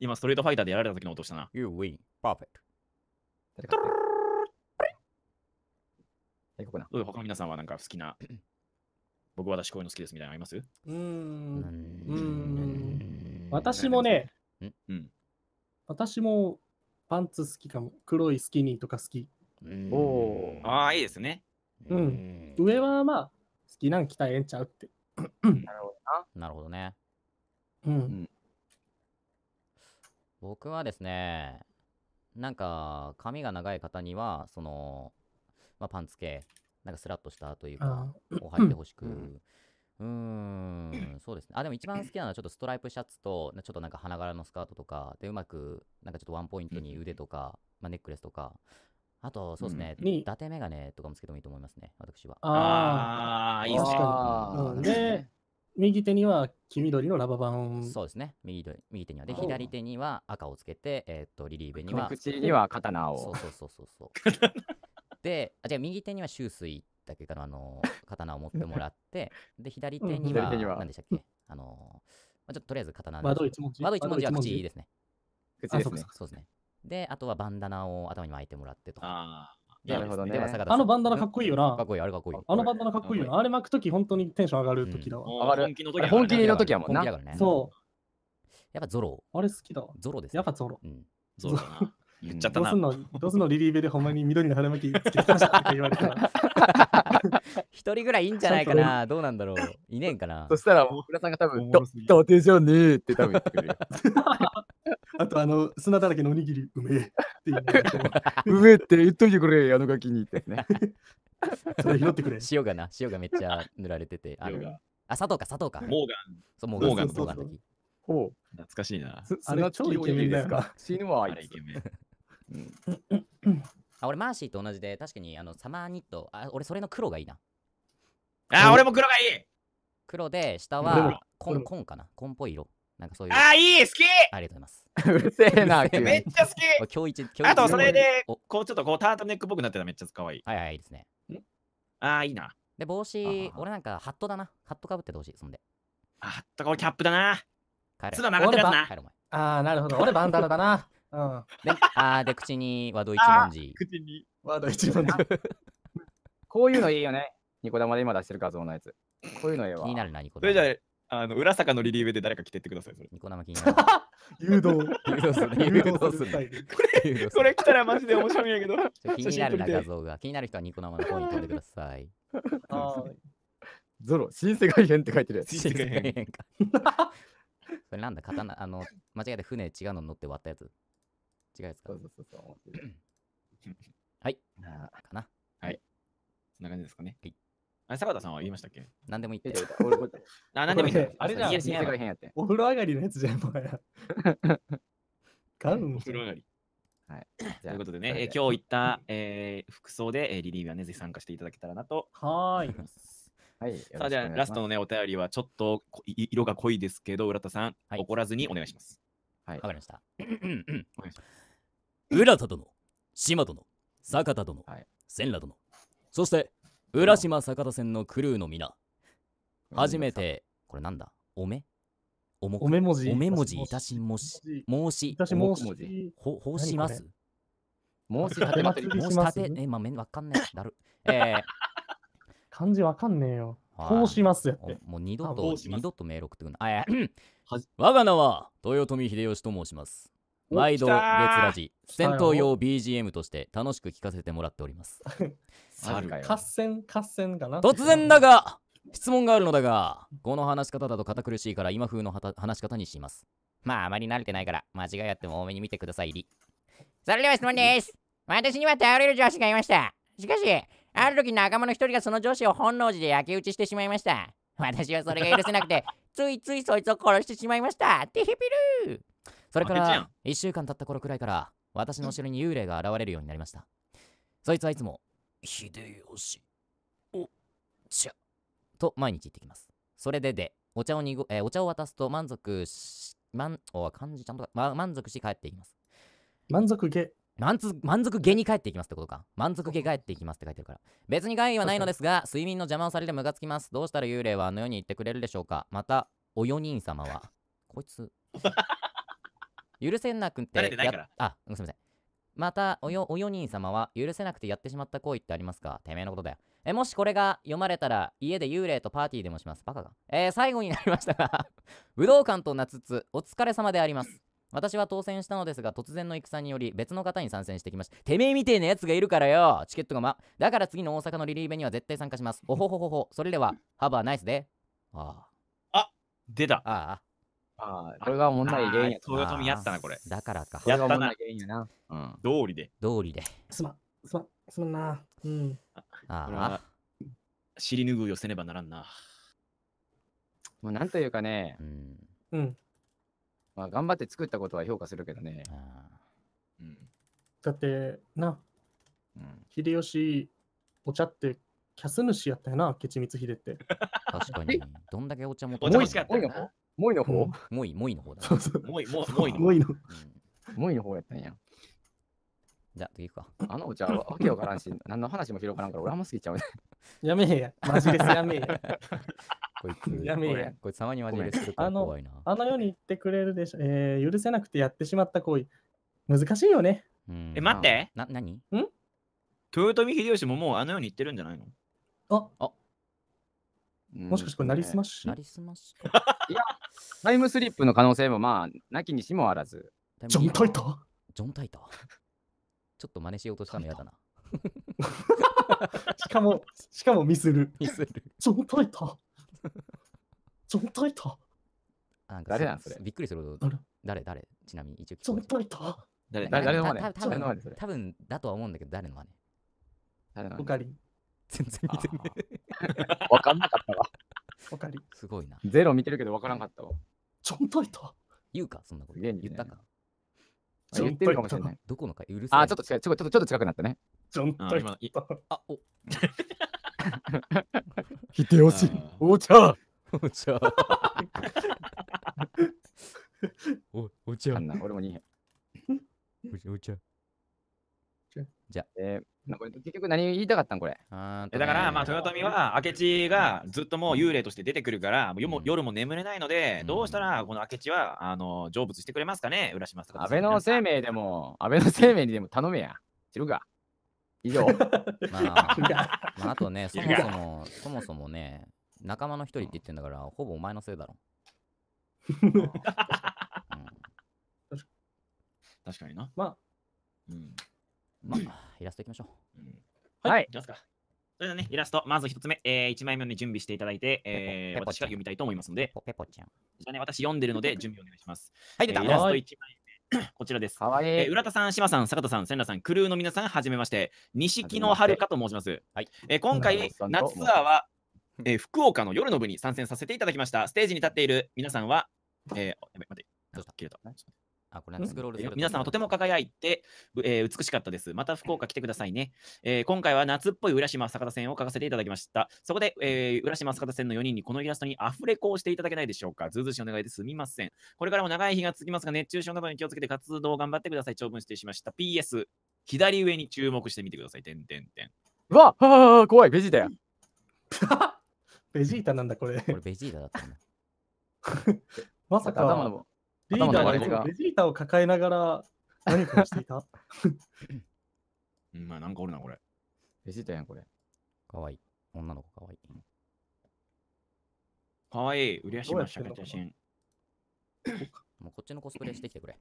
今、ストリートファイターでやられた時の音したな。You win. Perfect. 大丈夫な。どう他の皆さんはなんか好きな、僕は私こういうの好きですみたいなのありますうん。うん。私もね、うん、私もパンツ好きかも。黒いスキニーとか好き。おお。ああ、いいですね。うん。上はまあ、好きなん着たええんちゃうって。なるほどな。なるほどね。うん。僕はですね、なんか、髪が長い方には、その、まあ、パンツ系、なんかスラッとしたというか、を履いてほしうん。く、うーん、そうですね。あ、でも一番好きなのはちょっとストライプシャツと、ちょっとなんか花柄のスカートとか、で、うまく、なんかちょっとワンポイントに腕とか、まあ、ネックレスとか、あと、そうですん。ね、伊に、達眼鏡とかもつけてもいいと思いますね、私は。あああいいですかうん、ね。右手には黄緑のラババン。そうですね。右手右手にはで、左手には赤をつけて、えっ、と、リリーベには。口には刀を。そうそうそうそうそう。で、あ、じゃ右手には秋水だけからあの、刀を持ってもらって、で、左手には、何でしたっけ、あの、まあ、ちょっととりあえず刀で。窓一文字。窓一文字は口ですね。口ですね。そうですね。で、あとはバンダナを頭に巻いてもらってとか。なるほどね。あのバンダナかっこいいよな。かっこいい、あれかっこいい。あのバンダナかっこいいよな。あれ巻くとき、本当にテンション上がるときだわ。上が本気のとき本気のときやもんな。そう。やっぱゾロ。あれ好きだわ。ゾロです。やっぱゾロ。ゾロ。言っちゃったな。どうすんのどうすんのリリーベでほんまに緑の春巻きつけてましたって言われた一人ぐらいいいんじゃないかな。どうなんだろう。いねえんかな。そしたら、大倉さんが多分、ど、どうでしょうねって多分言ってくれる。あと、あの、砂だらけのおにぎり、うめえって言う。うめえって言っといてくれ、あのガキにってね。それ拾ってくれ。塩がな、塩がめっちゃ塗られてて。あのあ、砂糖か、砂糖か。モーガン。そう、モーガン、モーガンの時。ほう。懐かしいな。あれは超イケメンですか。死ぬわ、あれイケメン。うん、あ俺マーシーと同じで確かにあのサマーニットあ俺それの黒がいいなあ、俺も黒がいい黒で下はコンかな紺っぽい色なんかそういうあいい好きありがとうございますうるせえなめっちゃ好き今日一あとそれでこうちょっとこうタートネックっぽくなってたらめっちゃ可愛いはいはいいいですねああいいなで帽子俺なんかハットだなハットかぶっててほしいそんであハットかキャップだなつ曲がってるやつなああなるほど俺バンダナだなうん。で、あーで、口に和道一文字。口に和道一文字。こういうのいいよね。ニコ玉で今出してる画像のやつ。こういうのいいわ。気になるな、ニコ玉。それじゃあ、あの、浦坂のリリーベで誰か来てってください。それニコ生気になる。誘導。誘導する。誘導する。これ、これ来たらマジで面白いんやけど。気になるな、画像が。気になる人はニコ生の方に飛んでください。あゾロ、新世界編って書いてるやつ。新世界編か。それなんだ、刀、あの、間違えて船違うの乗って割ったやつ。違うやつか。そうそうそうそう、思ってる。はい。あかな。はい。そんな感じですかね。はい。あれ、坂田さんは言いましたっけ何でも言ってる。あ、何でも言ってる。あれじゃん、世界やって。お風呂上がりのやつじゃん、もうや。ガウン。お風呂上がり。はい。ということでね、え今日行った、えー、服装で、えー、リリーブはね、ぜひ参加していただけたらなと。はい。はい、さあじゃあラストのねお便りはちょっと色が濃いですけど浦田さん、怒らずにお願いします。はい、わかりました。浦田殿、島殿、坂田殿、千羅殿、そして浦島坂田線のクルーの皆、初めて、これなんだおめおめ文字。おめ文字、いたしもし、申し、いしもし、します申し立てます。申し立て、え、まめん、わかんない。だる。え漢字わかんねえよ。こうしますやもう二度と、二度とメール送ってくんな我が名は、豊臣秀吉と申します。毎度月ラジ戦闘用 BGM として楽しく聞かせてもらっております 合戦合戦かな突然だが質問があるのだがこの話し方だと堅苦しいから今風の話し方にしますまああまり慣れてないから間違いあっても多めに見てくださいりそれでは質問です私には頼れる上司がいましたしかしある時仲間の一人がその上司を本能寺で焼き打ちしてしまいました私はそれが許せなくてついついそいつを殺してしまいましたてへぴるーそれから1週間経った頃くらいから私の後ろに幽霊が現れるようになりました。そいつはいつも、秀吉、お、茶、と毎日言ってきます。それでで、お茶をにご、えー、お茶を渡すと満足し、満、お、漢字ちゃんと、ま、満足し帰っていきます。満足げ。満足満足げに帰っていきますってことか。満足げ帰っていきますって書いてるから。別に害はないのですが、睡眠の邪魔をされてムカつきます。どうしたら幽霊はあの世に行ってくれるでしょうかまた、お4人様は。こいつ。許せなくてやっ、やあ、すみません。またおよ、お4人様は、許せなくてやってしまった行為ってありますかてめえのことだよ。え、もしこれが読まれたら、家で幽霊とパーティーでもします。バカが。えー、最後になりましたが 武道館となつつ、お疲れ様であります。私は当選したのですが、突然の戦により別の方に参戦してきました。てめえみてえなやつがいるからよチケットがま、だから次の大阪のリリーベには絶対参加します。おほほほほ。それでは、ハバーナイスで。ああ。あ、出た。ああ。ああ、これが問題原因や豊臣やったな、これ。だからか。これが問題原因やな。うん。道理で。道理で。すますますまんな。うん。ああ。尻拭いをせねばならんな。もうなんというかね、うん。まあ、頑張って作ったことは評価するけどね。うん、だって、な、うん、秀吉、お茶ってキャス主やったよな、ケチミツヒ秀って。確かに。どんだけお茶も。お茶欲しかったな。モイの方モイ、モイの方だ、ね。そうもう。モイ、モイうモイの。モイの方やったんや。じゃあ、次行くか。あのお茶はわけわからんし、何の話も広がらんから、俺はもう好きちゃうね。やめへや。マジです、やめへや。こいつ、やめへや。こいつ、たまにマジですあの、怖いな。あの世に行ってくれるでしょ。えー、許せなくてやってしまった行為。難しいよね。え、待って。な、何ん豊臣秀吉ももうあの世に行ってるんじゃないのああもしかしてこれなりすましなりすましいや、タイムスリップの可能性もまあ、なきにしもあらず。ジョン・タイタージョン・タイターちょっと真似しようとしたの嫌だな。しかも、しかもミスる。ミスる。ジョン・タイタージョン・タイターなんか誰なんそれびっくりする誰誰誰ちなみに一応ジョン・タイター誰誰のまね多分だとは思うんだけど誰のまね誰のまね全然見てね。わかんなかったわ。わかり。すごいな。ゼロ見てるけどわからんかったわ。ちょんといた。言うか、そんなこと。言ったか。あ言ってるかもしれない。どこのかうるない。あ、ちょっと近う、ちょっとちょっと近くなったね。ちょんといた。あ、お。ひて秀吉、お茶。お茶。お、お茶。俺も2編。お茶。じゃあ、えーこれ結局何言いたかったんこれ。だから、まあ、豊臣は明智がずっともう幽霊として出てくるから、も夜も眠れないので、どうしたらこの明智はあの成仏してくれますかね、浦島さん。安倍の生命でも、安倍の生命にでも頼めや。知るか。以上。まあ、まあ、あとね、そもそも、そもそもね、仲間の一人って言ってんだから、ほぼお前のせいだろ。確かにな。まあ。うんまあ、イラストいきましょう。はい、い、きますか。それではね、イラスト、まず一つ目、えー、1枚目に準備していただいて、えー、私が読みたいと思いますので、ペポちゃん。じゃあね、私読んでるので、準備お願いします。はい、出た、えー、イラスト1枚目。こちらです。かわいい。えー、浦田さん、島さん、坂田さん、千田さん、クルーの皆さん、はじめまして。西木の遥と申します。はい。えー、今回、夏ツアーは、えー、福岡の夜の部に参戦させていただきました。ステージに立っている皆さんは、えー、やべ、待って、切れた。あ、これスクロールする、皆さんはとても輝いて、えー、美しかったです。また福岡来てくださいね。えー、今回は夏っぽい浦島坂田線を書かせていただきました。そこで、えー、浦島坂田線の4人にこのイラストにアフレコをしていただけないでしょうか。ずうずしお願いですみません。これからも長い日が続きますが、熱中症などに気をつけて活動を頑張ってください。長文失礼しました。PS、左上に注目してみてください。てんてんてん。うわあ怖い、ベジータや。ベジータなんだ、これ。これベジータだったな。まさか。頭のリーダーがベジータを抱えながら何かをしていた うん、まあなんかおるな、これ。ベジータやん、これ。かわいい。女の子かわいい。かわいい。うりしましたか、写真。もうこっちのコスプレしてきてくれ。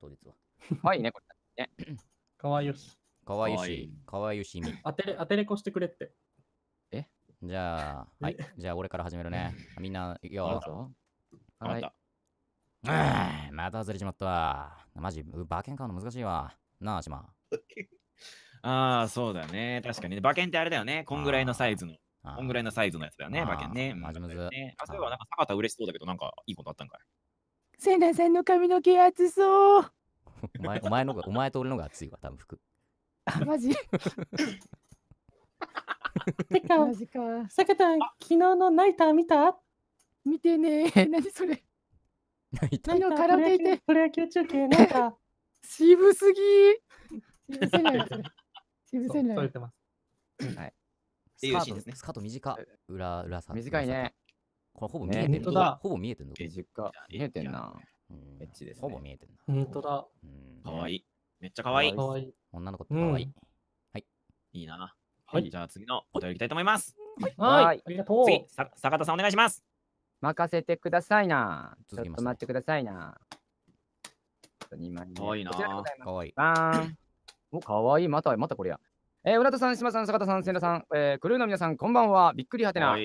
当日は。かわいいね、これ。ね、かわいよし。かわいよし。かわいよしみ。当てれ、当てれこしてくれって。えじゃあ、はい。じゃあ、俺から始めるね。みんな、いくよ。はい。また外れちまったわ。マジ、馬券買うの難しいわ。なあ、島。ああ、そうだね。確かに。馬券ってあれだよね。こんぐらいのサイズの。こんぐらいのサイズのやつだよね。馬券ね。マジむず。あ、そういえば、なんか坂田嬉しそうだけど、なんかいいことあったんかい。セナさんの髪の毛熱そう。お前、お前のが、お前と俺のが熱いわ、多分服。あ、マジてか、マジか。坂田、昨日のナイター見た見てね。何それ。泣いた。な空手いて。プロ野球中継、なんか。渋すぎ。渋すぎない。渋せぎない。はい。っていうスカート短。裏、裏さ。ん。短いね。これほぼ見えてる。ほぼ見えてるの。短。見えてんな。エッチです、ほぼ見えてるな。本当だ。かわいい。めっちゃかわいい。女の子ってかわいい。はい。いいな。はい。じゃあ次のお便りいきたいと思います。はい。ありがとう。次、坂田さんお願いします。任せてくださいな。ちょっと待ってくださいな。かわいいな。かわいい。バーン。お、かわいい。また、またこれや。えー、浦田さん、島さん、坂田さん、千田さん、えー、クルーの皆さん、こんばんは。びっくりはてな。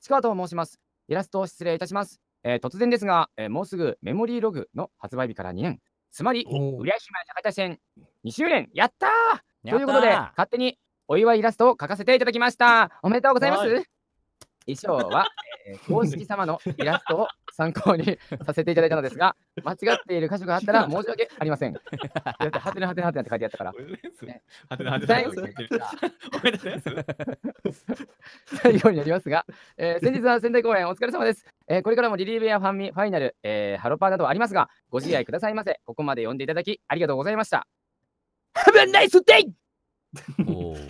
ちかわと申します。イラストを失礼いたします。えー、突然ですが、えー、もうすぐメモリーログの発売日から2年。つまり、浦島高田線2周年。やったーということで、勝手にお祝いイラストを描かせていただきました。おめでとうございます。衣装は、えー、公式様のイラストを参考にさせていただいたのですが、間違っている箇所があったら 申し訳ありません。だって、はてなはてなはてなって書いてあったから。最後になりますが、えー、先日は仙台公演お疲れ様です。えー、これからもリリーベやファンミファイナル、えー、ハロパーなどありますが、ご自愛くださいませ。ここまで読んでいただきありがとうございました。Have a nice day!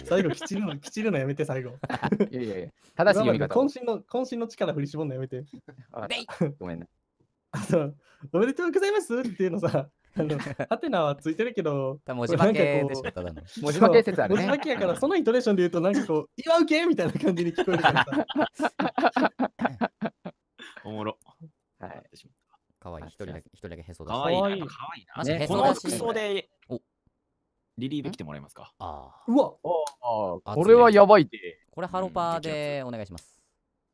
最後、きちるの、きちるのやめて、最後。いやいやいや、正しい読み方渾身の、渾身の力振り絞るのやめて。ごめんな。あの、おめでとうございますっていうのさ、あの、ハテナはついてるけど、文字化けでしょ、ただの。文字化け説あるね。文字化けやから、そのイントネーションで言うと、なんかこう、祝うけみたいな感じに聞こえるからさ。おもろ。はい。かわいい、一人だけ、一人だけへそ出しかわいいな。かわいいな。この服装でリリーベ来てもらえますかあうわああこれはやばいて。これハロパーでお願いします。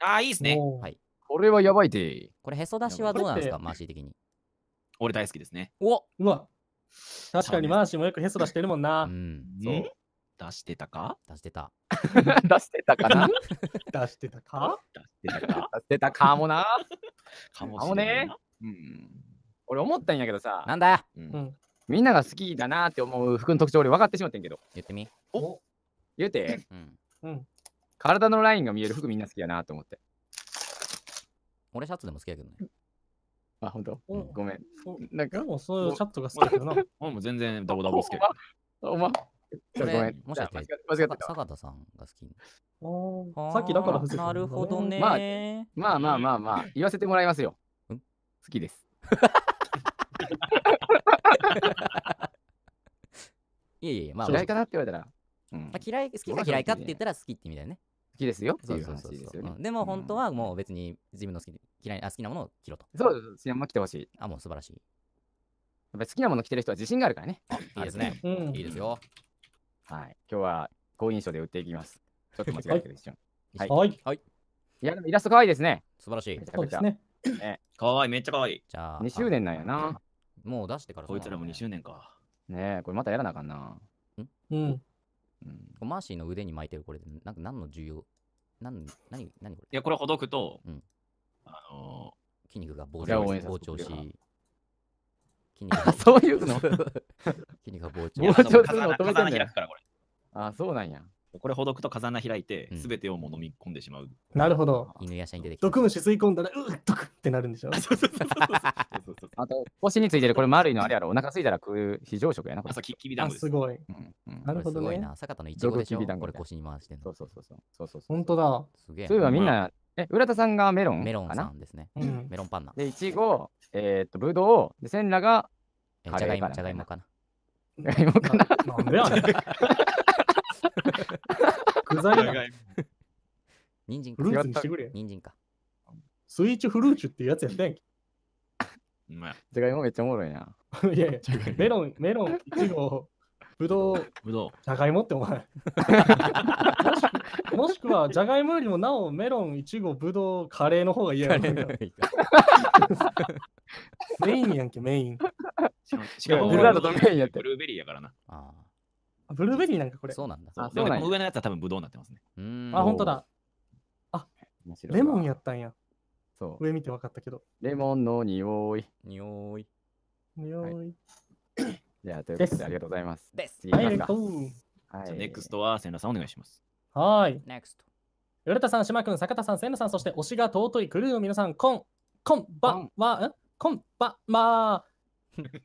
ああ、いいですね。はい。これはやばいて。これへそ出しはどうなんですかマーシー的に。俺大好きですね。おうわ確かにマーシーもよくへそ出してるもんな。うん。そう出してたか出してた。出してたかな 出してたか 出してたか出してたかもな。かもね。うん。俺思ったんやけどさ。なんだよ。うんみんなが好きだなって思う服の特徴俺分かってしまってんけど。言ってみ。お言うて、うん。うん。体のラインが見える服みんな好きやなと思って。俺シャツでも好きやけどね。あ、ほんとごめん。なんか、もそういうャツが好きやけどな。俺も全然ダボダボ好きやけど。おま、ちょっとごめん。もしかしてった。坂田さんが好き。おーさっきだから好き。なるほどね。まあまあまあまあまあ、言わせてもらいますよ。ん好きです。いやいや、まあ、嫌いかなって言われたら、うんまあ、嫌い好きか嫌いかって言ったら好きって意味だよね。好きですよっていう話ですよね。でも本当はもう別に自分の好き嫌いあ好きなものを着ろと。そうです。好きなもの着てほしい。あ、もう素晴らしい。やっぱり好きなもの着てる人は自信があるからね。いいですね。うん、いいですよ。はい。今日は好印象で売っていきます。ちょっと間違えてる一瞬。はい。はい。はい、いや、でもイラスト可愛いですね。素晴らしい。めちゃくちゃ。ね、可愛いめっちゃ可愛いじゃあ。2周年なんやな。もう出してからこいつらも2周年か。ねえ、これまたやらなあかんな。うん。うん、マーシーの腕に巻いてるこれなんか何の重要何何何これいやこれほどくと、うん、あのー、筋肉が膨張膨張し 筋肉が膨張い筋肉が膨張膨張するの止めてんだよあそうなんやこれほどくと風穴開いて、すべてをもう飲み込んでしまう。なるほど。犬やしに出てきて。毒虫吸い込んだら、うっ、とくってなるんでしょ。あと、腰についてる、これ丸いのあれやろ、お腹すいたら食う非常食やな。これききびだんごすごい。なるほどね。坂田のい一番でしょ。これ腰に回してんの。そうそうそう。そうそう本当だ。すげえ。そういえばみんな、え、浦田さんがメロンメロンなんですね。メロンパンナ。で、いちご、えっと、ぶどう、で、せんらが、じゃがいも、じゃがいもかな。じゃがいもかな。なんでやねん。具材だ。人参フルーツにしてくれ人参か。スイーチフルーチュっていうやつやったんけ。じゃがいもめっちゃおもろいな。いやいや、メロン、メロン、いちご、ぶどう、ぶどう。じゃがいもってお前。もしくは、じゃがいもよりもなおメロン、いちご、ぶどう、カレーの方が嫌やろ。メインやんけ、メイン。しかも、デザートとメブルーベリーやからな。ああ。ブルーベリーなんかこれ。そうなんだ。あ、そうなん上のやつは多分ブドウになってますね。あ、本当だ。あ、レモンやったんや。そう。上見て分かったけど。レモンの匂い。匂い。匂い。じゃあ、ということでありがとうございます。です。はい、ありがとう。はい。ネクストは千奈さんお願いします。はい。ネクスト。浦田さん、島君、坂田さん、千奈さん、そして推しが尊いクルーの皆さん、こん、こんばんは、こんばんは、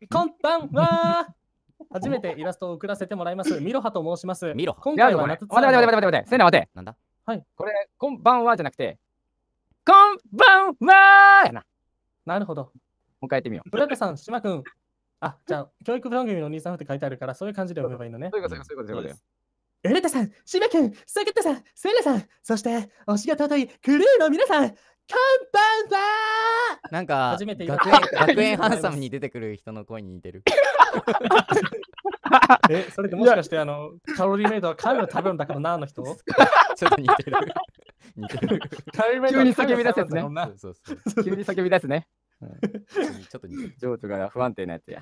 こんばんは。初めてイラストを送らせてもらいます。ミロハと申します。ミロハ。今回は夏ツアー。待て待て待て待て待て。せんな待て。なんだはい。これ、こんばんはじゃなくて、こんばんはやな。なるほど。もう一回やってみよう。ブラカさん、島君。あ、じゃあ、教育番組のお兄さんって書いてあるから、そういう感じで呼べばいいのね。そういうこと、そういうこと、そういうこと。エルタさん、島君、サケッタさん、セレさん、そして、おしがといクルーの皆さん、こんばんはなんか、初めて学園学園ハンサムに出てくる人の声に似てる。え、それってもしかして、あの、カロリーメイドは神を食べるんだからな、あの人ちょっと似てる。似てる。急に叫び出すね。急に叫び出すね。ちょっと情緒が不安定なやつや。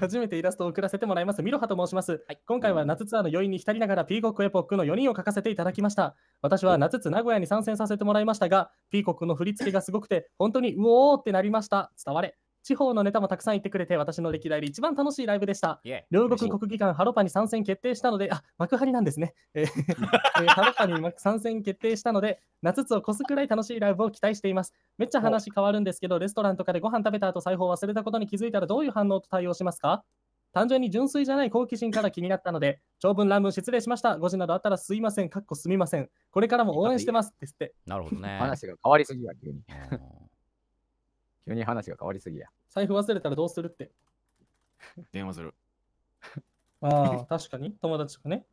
初めてイラストを送らせてもらいます。ミロハと申します。はい、今回は夏ツアーの余韻に浸りながらピーコックエポックの4人を書かせていただきました。私は夏ツ名古屋に参戦させてもらいましたが、ピーコックの振り付けがすごくて、本当にうおーってなりました。伝われ。地方のネタもたくさん言ってくれて、私の歴代で一番楽しいライブでした。Yeah. 両国国技館ハロパに参戦決定したので、あ、幕張なんですね。えー、ハロパに参戦決定したので、夏つを越すくらい楽しいライブを期待しています。めっちゃ話変わるんですけど、レストランとかでご飯食べた後、裁縫忘れたことに気づいたらどういう反応と対応しますか単純に純粋じゃない好奇心から気になったので、長文乱文失礼しました。5時などあったらすいません、かっこすみません。これからも応援してますですって。なるほどね。話が変わりすぎや、急に。急に話が変わりすぎや。財布忘れたらどうするって。電話する。ああ、確かに。友達とかね。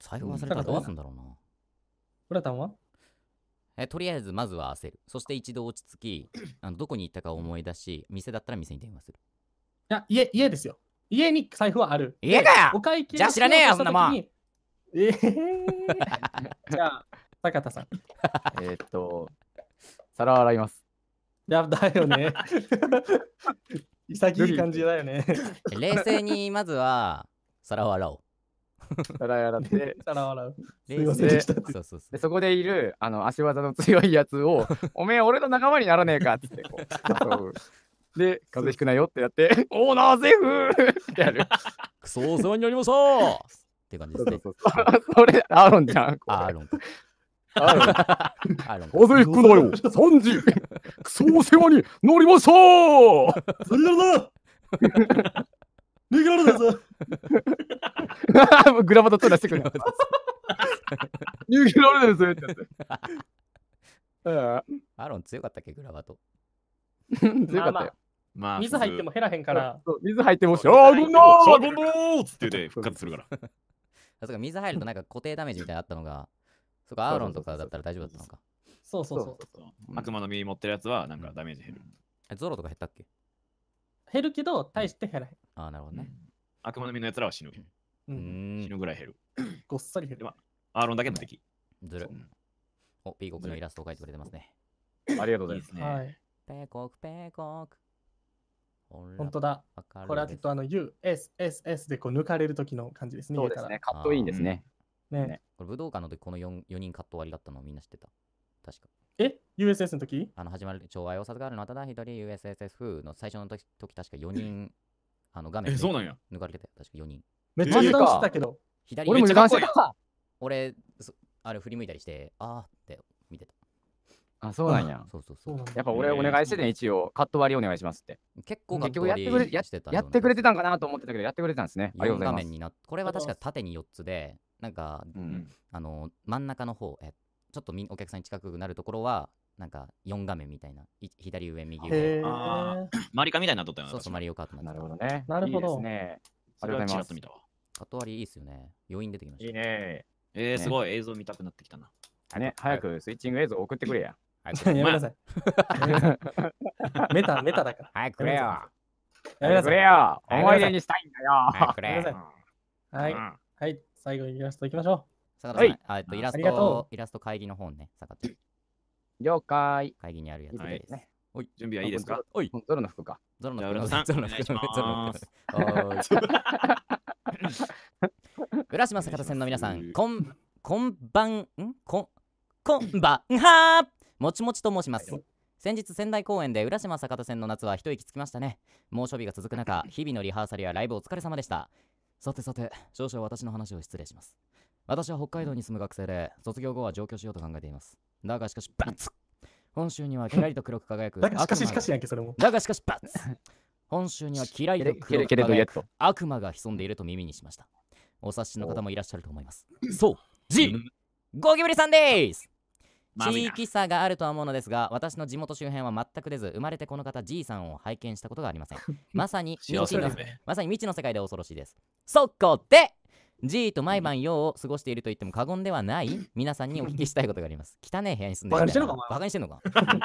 財布忘れたらどうするんだろうな。ブラタンはえとりあえずまずは焦る。そして一度落ち着き、あのどこに行ったか思い出し、店だったら店に電話する。いや、家、家ですよ。家に財布はある。家かよお会計じゃあ知らねえよそんなもん。ええじゃあ、坂田さん。えっと、皿洗います。やだよね。潔い感じだよね。冷静にまずは皿を洗おう。皿洗って、皿洗う。冷静でそうそうでそこでいるあの足技の強いやつを、おめえ俺の仲間にならねえかってって。で、風邪ひくなよってやって、おーなーセーフってやる。クソお世話になりましうって感じですね。それ、アーロンじゃん。アーロン。あぜひくのよ、三時、クソお世話に乗りましたそれなら逃げギュラぞ グラバタ取らてくれ。アロン強かったっけ、グラバト。強かったよ。まあ、水入っても減らへんから。水入ってもし、あどんどん。あ、ゴンドーつって言って復活するから。あそこ水入るとなんか固定ダメージみたいなあったのが、そうか、アーロンとかだったら大丈夫だったのか。そうそうそうそう悪魔の耳持ってるやつは、なんかダメージ減る。え、ゾロとか減ったっけ減るけど、大して減らへん。ああ、なるほどね。悪魔の耳のやつらは死ぬ。うん、死ぬぐらい減る。ごっそり減る。アーロンだけの敵。ずる。お、ピーコックのイラストを描いてくれてますね。ありがとうございますね。ペーコーク、ペーコーク。本当だ。これはきっとあの USSS でこう抜かれる時の感じですね。そうですね。カットインですね。ねねこれ武道館の時この 4, 4人カット終わりだったのみんな知ってた確かえ ?USS の時あの始まる「愛を授かるのはただ一人 USSF」の最初の時時確か4人 あの画面えそうなんや抜かれてた確か4人めっちゃ油断してたけど左俺も油断してた俺あれ振り向いたりしてあーって見てたあ、そうなんや。そうそうそう。やっぱ俺お願いしてね、一応、カット割りお願いしますって。結構結局やってくれてたやってくれてたんかなと思ってたけど、やってくれてたんですね。ありがとうございます。これは確か縦に4つで、なんか、うん、あの真ん中の方えちょっとお客さんに近くなるところはなんか4画面みたいな、い左上、右上。あマリカみたいになっとったよね。そうそう、マリオカートなるほどね。なるほど。いいですね。ありがとうございます。カト割りいいっすよね。余韻出てきました。いいね。えー、すごい映像見たくなってきたな。ね、早くスイッチング映像送ってくれや。やめなさい。メタ、メタだから。早くくれよ。やめなさい。くれよ。思い出にしたいんだよ。早くくれ。はい。はい。最後にイラストいきましょう。坂田さん、はい、えっとイラスト、イラスト会議の方ね、坂田了解。会議にあるやつです。ね、おい、準備はいいですかおい、ゾロの服か。ゾロの服、ゾロの服、ゾロの服。浦島坂田線の皆さん、こん、こんばん、んこん、こんばんはもちもちと申します。先日仙台公演で浦島坂田線の夏は一息つきましたね猛暑日が続く中日々のリハーサルやライブお疲れ様でしたさてさて、少々私の話を失礼します。私は北海道に住む学生で、卒業後は上京しようと考えています。だがしかし、バツ本州にはキラリと黒く輝く。だがしかし、しかしやんけ、それも。だがしかし、バツ 本州にはキラリと黒く輝く悪魔が潜んでいると耳にしました。お察しの方もいらっしゃると思います。そう、ジンゴキブリさんです地域差があるとは思うのですが私の地元周辺は全く出ず生まれてこの方 G さんを拝見したことがありません まさに未知の、ね、まさに未知の世界で恐ろしいですそこで G と毎晩夜を過ごしていると言っても過言ではない皆さんにお聞きしたいことがあります。汚ね部屋に住んでるんだバカにしてんのかにしてケの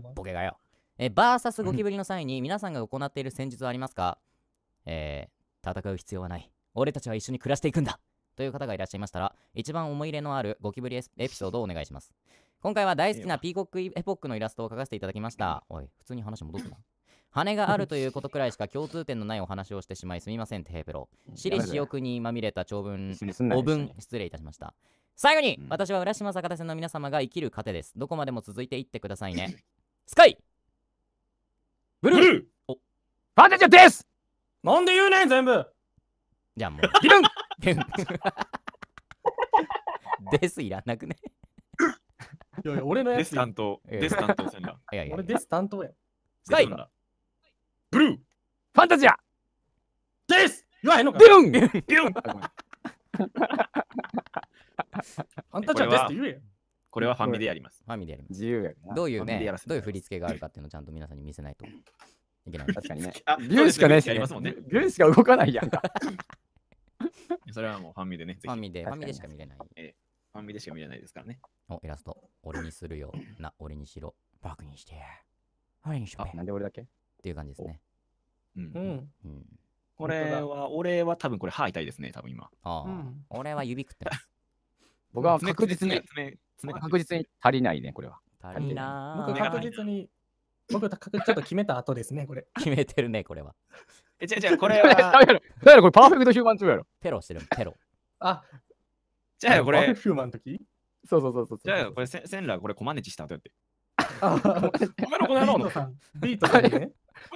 か ボケがよ。え、バーサスゴキブリの際に皆さんが行っている戦術はありますかえー、戦う必要はない。俺たちは一緒に暮らしていくんだ。という方がいらっしゃいましたら、一番思い入れのあるゴキブリエピソードをお願いします。今回は大好きなピーコックエポックのイラストを描かせていただきました。おい、普通に話戻すな。羽があるということくらいしか共通点のないお話をしてしまいすみません、テヘペロ。私利私欲にまみれた長文、お文、失礼いたしました。最後に、私は浦島坂田線の皆様が生きる糧です。どこまでも続いていってくださいね。スカイブルーおファンデジャですなんで言うねん、全部じゃあもう。ですいらなくねいやいや俺のや担当、担当せんだ。いやいやいやです担当やスカイブルーファンタジアです言わへんのかュンビュンンです って言えよこれはファミでやります。ファミでやります自由やどういうフねどういう振り付けがあるかっていうのをちゃんと皆さんに見せないといけない確かにね。あ、ビューしかないし、ね、ビューしか動かないやんか。それはもうファンミでね、ファンミで、ファンミでしか見れない。えー、ファンミでしか見れないですからね。お、イラスト。俺にするよ。な、俺にしろ。クにして。俺にしろ。なんで俺だけっていう感じですね。うん。うん。これは、俺は多分これ歯痛いですね、多分今。ああ、うん、俺は指食ってます。僕は確実に、確実に足りないね、これは。足りない。僕確実に、僕ちょっと決めた後ですね、これ。決めてるね、これは。え、違う違う、これは。やろ、やろ、これパーフェクトヒューマン中やろ。ペロしてる、ペロ。あ、じゃあこれ。パーフェクトヒューマンの時そうそうそうそう。じゃあこれ、センラーこれコマネチした後やって。あ、お前のこの野郎の。ビートさんね。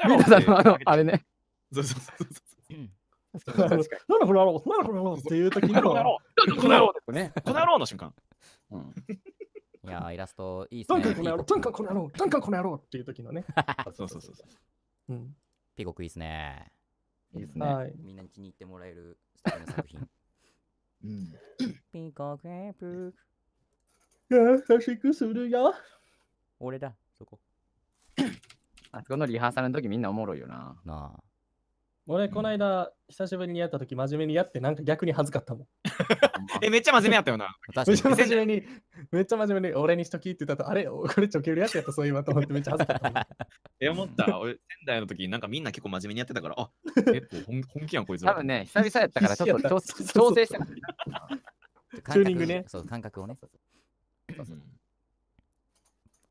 ビートさんのあの、あれね。そうそうそうそう。うんなんだこの野郎なんだこの野郎っていう時の。この野郎この野郎ですね。この野郎の瞬間。うん。いやイラストいいっすね。どんこの野郎どんこの野郎この野郎っていう時のね。そうそうそうそう。うん。ピコいいっすね。いいですね。はいみんなに気に入ってもらえる素敵な作品。うん。ピコクエプ優しくするよ。俺だ、そこ。あそこのリハーサルの時みんなおもろいよな。なあ。俺、この間、久しぶりにやったとき、真面目にやって、なんか逆に恥ずかったもん。え、めっちゃ真面目やったよな。めっちゃ真面目に、めっちゃ真面目に、俺にしときって言ったと、あれ、これ、ちょけるやつやった、そういうばと思って、めっちゃ恥ずかったもん。え、思った。俺、仙台の時なんかみんな結構真面目にやってたから、あ 結構本本気やん、こいつ。多分ね、久々やったから、ちょっと調整してた。チューニングね。そう、感覚をね。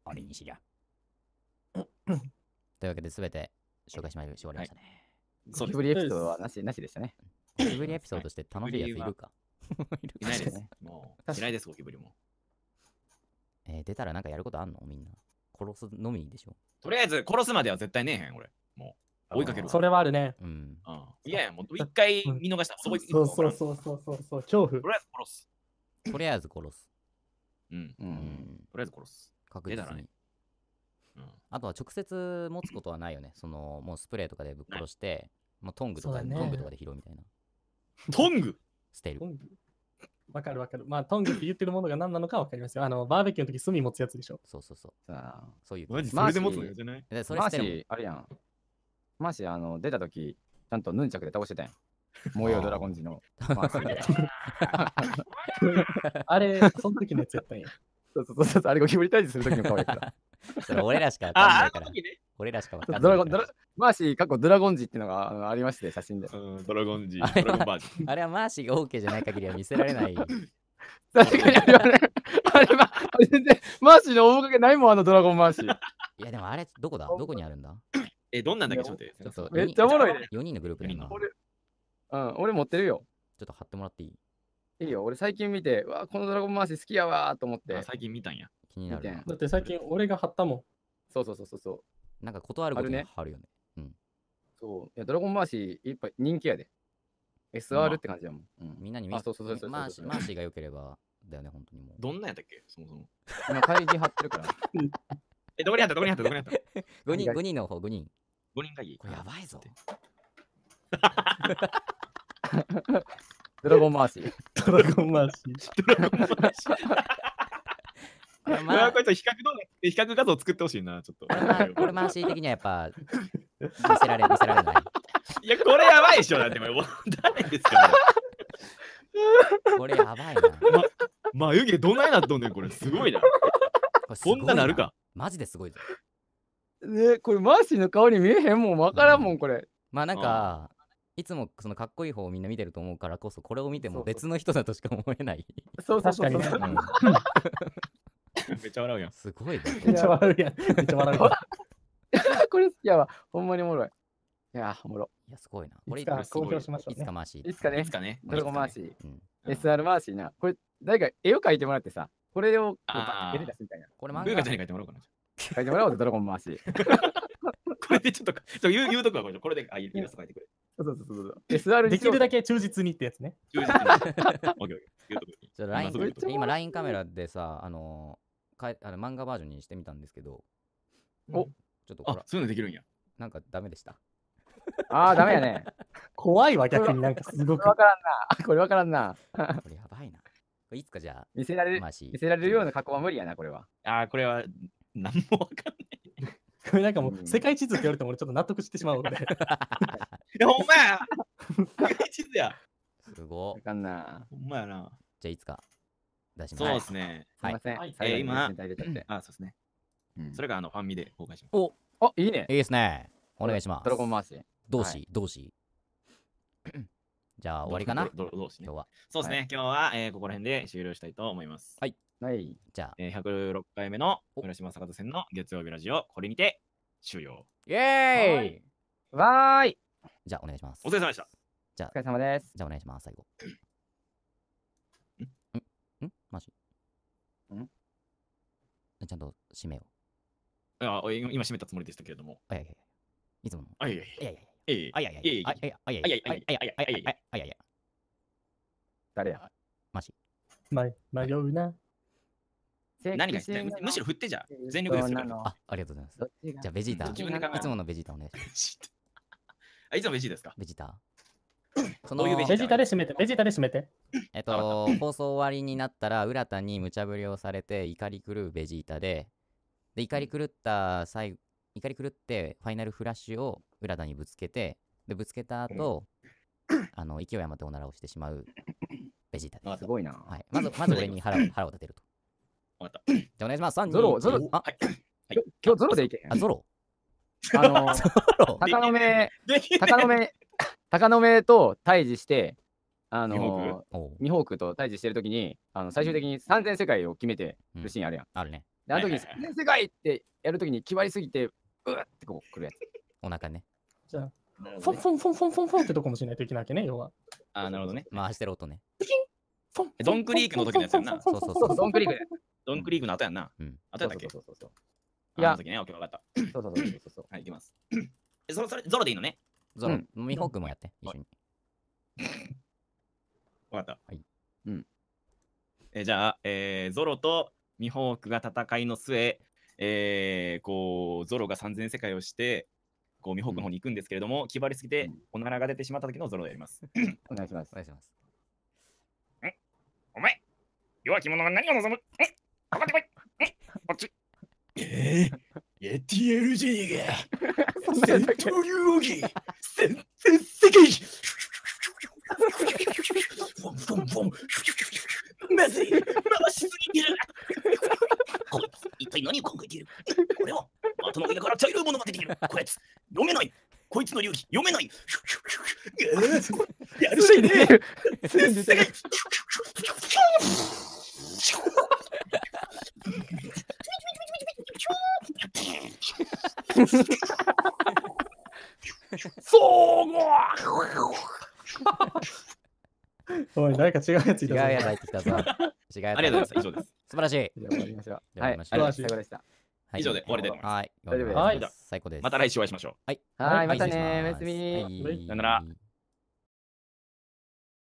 俺にしりゃ。というわけで、すべて紹介しまし終わりましたね。ゴキブリエピソードはなしなしでしたね。ゴキブリエピソードとして楽しいやついるかいないです。も う、いないです、ゴキブリも。えー、出たらなんかやることあんのみんな。殺すのみでしょ。とりあえず、殺すまでは絶対ねえへん、俺。もう、追いかける。それはあるね。うん。うん、いやいや、もう一回見逃した。そそうそうそうそうそうそう、恐怖。とりあえず殺す。とりあえず殺す。うん。うん。とりあえず殺す。確実に。あとは直接持つことはないよね。そのもうスプレーとかでぶっ殺して、まあ、トングとか、ねトングとかで拾うみたいな。トング捨てるわかるわかる。まあ、トングって言ってるものが何なのかわかりますよ。あの、バーベキューの時炭持つやつでしょ。そうそうそう。あそういう。マジそれで持つのよじゃないそれマ捨シるあれやん。マジ、シあの、出た時ちゃんとヌンチャクで倒してたやん。模様ドラゴンジの。あれ、その時のやつやったんや。そうそうそうあれゴキブリ退治する時の顔やから。それ俺らしかわかんないから。ね、俺らしかわかんないドラゴンドラ。マーシー、過去ドラゴンジっていうのがあのありまして、写真で。うん、ドラゴンジ、ドラゴンバージあれはマーシーがオーケーじゃない限りは見せられない。確かにあれはあれは、全然、マーシーの面影ないもん、あのドラゴンマーシー。いや、でもあれ、どこだどこにあるんだえ、どんなんだっけちょっと。めっちゃおもろいね。4人のグループに今。俺、うん、俺持ってるよ。ちょっと貼ってもらっていいいいよ、俺最近見て、うわ、このドラゴン回し好きやわと思って。最近見たんや。気になる。だって最近俺が貼ったもん。そうそうそうそうそう。なんか断ることに貼るよね。ねうん。そう。いや、ドラゴン回し、いっぱい人気やで。SR って感じやもん。うん、みんなに見せて、マー回しが良ければ、だよね、本当にもう。どんなやったっけ、そもそも。今、会議貼ってるから。え、どこにあったどこにあったどこにあった ?5 人、五人の方、5人。5人会議。これやばいぞ。ドラゴンマーシー。ドラゴンマーシー。ドラゴンマーシー。まあ、こいつ比較動画、比較画像作ってほしいな、ちょっと。これマーシー的にはやっぱ、見せられ、見せられない。いや、これやばいでしょ、だって、もう、誰ですか、ね、これやばいな。ま、眉毛どないなっとんねん、これ。すごいな。こんななるか。マジですごいぞ。ねこれマーシーの顔に見えへんもん、わからんもん、これ。まあなんか、いつもそのかっこいい方をみんな見てると思うからこそこれを見ても別の人だとしか思えない そう確かに めっちゃ笑うやんすごいめっちゃ笑うやんめっちゃ笑うやん これ好きやわほんまにおもろいいやおもろいやすごいなこれいつか公表しましょう、いつかマし。シいつかねいつかねドラゴマ回シうん SR マーシなこれ誰か絵を描いてもらってさこれをバ出すみたいなこれ漫画ブーカちゃんに描いてもらおうかな描いてもらおうぜ、ドラゴン回し。これでちょっと、言うとくわ、これで、あ、イラスト描いてくれ。そうそうそう。SR できるだけ忠実にってやつね。忠実に。じゃあ l i 今ラインカメラでさ、あのかあの漫画バージョンにしてみたんですけど。おちょっとあそういうのできるんや。なんかダメでした。ああ、ダメやね。怖いわ、逆になんかすごく。わからんな。これわからんな。これやばいな。いつかじゃあ。見せられる、見せられるような格好は無理やな、これは。ああ、これは何もわかんない。これなんかもう、世界地図って言われても俺ちょっと納得してしまうので。いや、ほんまや。地図や。すごい。かんな。ほんまやな。じゃあ、いつか出します。そうですね。はい。すいません。えー、今、あ、そうですね。それがあのファンミで公開します。おあ、いいね。いいですね。お願いします。ドラゴン回し。同士、同士。じゃあ終わりかな同志、ね、今日は。そうですね。今日は、えー、ここら辺で終了したいと思います。はい。はい。じゃあ、えー、106回目の浦島坂田戦の月曜日ラジオ、これにて終了。イェーイわーいじゃあお願いします。お疲れ様でした。じゃあ、お疲れ様です。じゃあお願いします、最後。んんマジんちゃんと締めよう。あ、今締めたつもりでしたけれども。あいやいやいや。いつもの。あいやいやいや。あいやいやいや。あいやいやいや。あいやいやいや。あいやいや誰やマジ。迷うな。何がしたむしろ振ってじゃ全力ですよ。あ、ありがとうございます。じゃあベジータ。いつものベジータお願いします。あ、いつはベジータですかベジータ。そのどベジータで締めて、ベジータで締めて。えっと、放送終わりになったら、浦田に無茶ぶりをされて、怒り狂うベジータで、で、怒り狂った最後、怒り狂って、ファイナルフラッシュを浦田にぶつけて、で、ぶつけた後、あの、勢い余っておならをしてしまうベジータです。すごいな。はい。まず、まず俺に腹を、腹を立てると。わかった。じゃあお願いします。3、ゾロ、ゾロ、あ、はい。今日ゾロでいけ。あ、ゾロあの、鷹 の目、鷹の目、鷹の目と対峙して、あの、ミホークと対峙してるときに、あの最終的に三千世界を決めてるシーンあるやん。うん、あるね。で、あの時に三千世界ってやるときに決まりすぎて、うわってこうくるやつ。お腹ね。じゃあ、フォンフォンフォンフォンフォンフォンってとこもしないといけないわけね、要は。あなるほどね。回してる音ね。ドンクリークの時のやつやんな。そうそうそう。ドンクリーク。ドンクリークの後やんな。うん。後やったっけそうそうそうそう。いや、ね、オッケー分かった。そうそうそうそうそう。はい、行きます。え、それ、それ、ゾロでいいのねゾロ、うん、ミホークもやって、一緒に。分かった。はい。うん。えじゃあ、えー、ゾロとミホークが戦いの末、えー、こう、ゾロが三千世界をして、こう、ミホークの方に行くんですけれども、気張りすぎて、おならが出てしまった時のゾロでやります。お願いします。お願いします。お前弱き者が何を望む頑張ってこいこっちえー、エティエルジーが戦闘竜王儀戦戦世界ボンボンボンまずい回しすぎてるこいつ一体何を考えているこれは頭の上から茶色いものが出ているこいつ読めないこいつの流儀読めないやるしねえ先生がそ うおい、誰か違うやつ違うやつ入ってきたぞ。違うやつ。ありがとうございます。以上です。素晴らしい。終わりましょう。はい、した。はい、以上で終わりで。はい、大丈夫です。最高です。また来週お会いしましょう。はい、はいまたね。おやすみ。さよなら。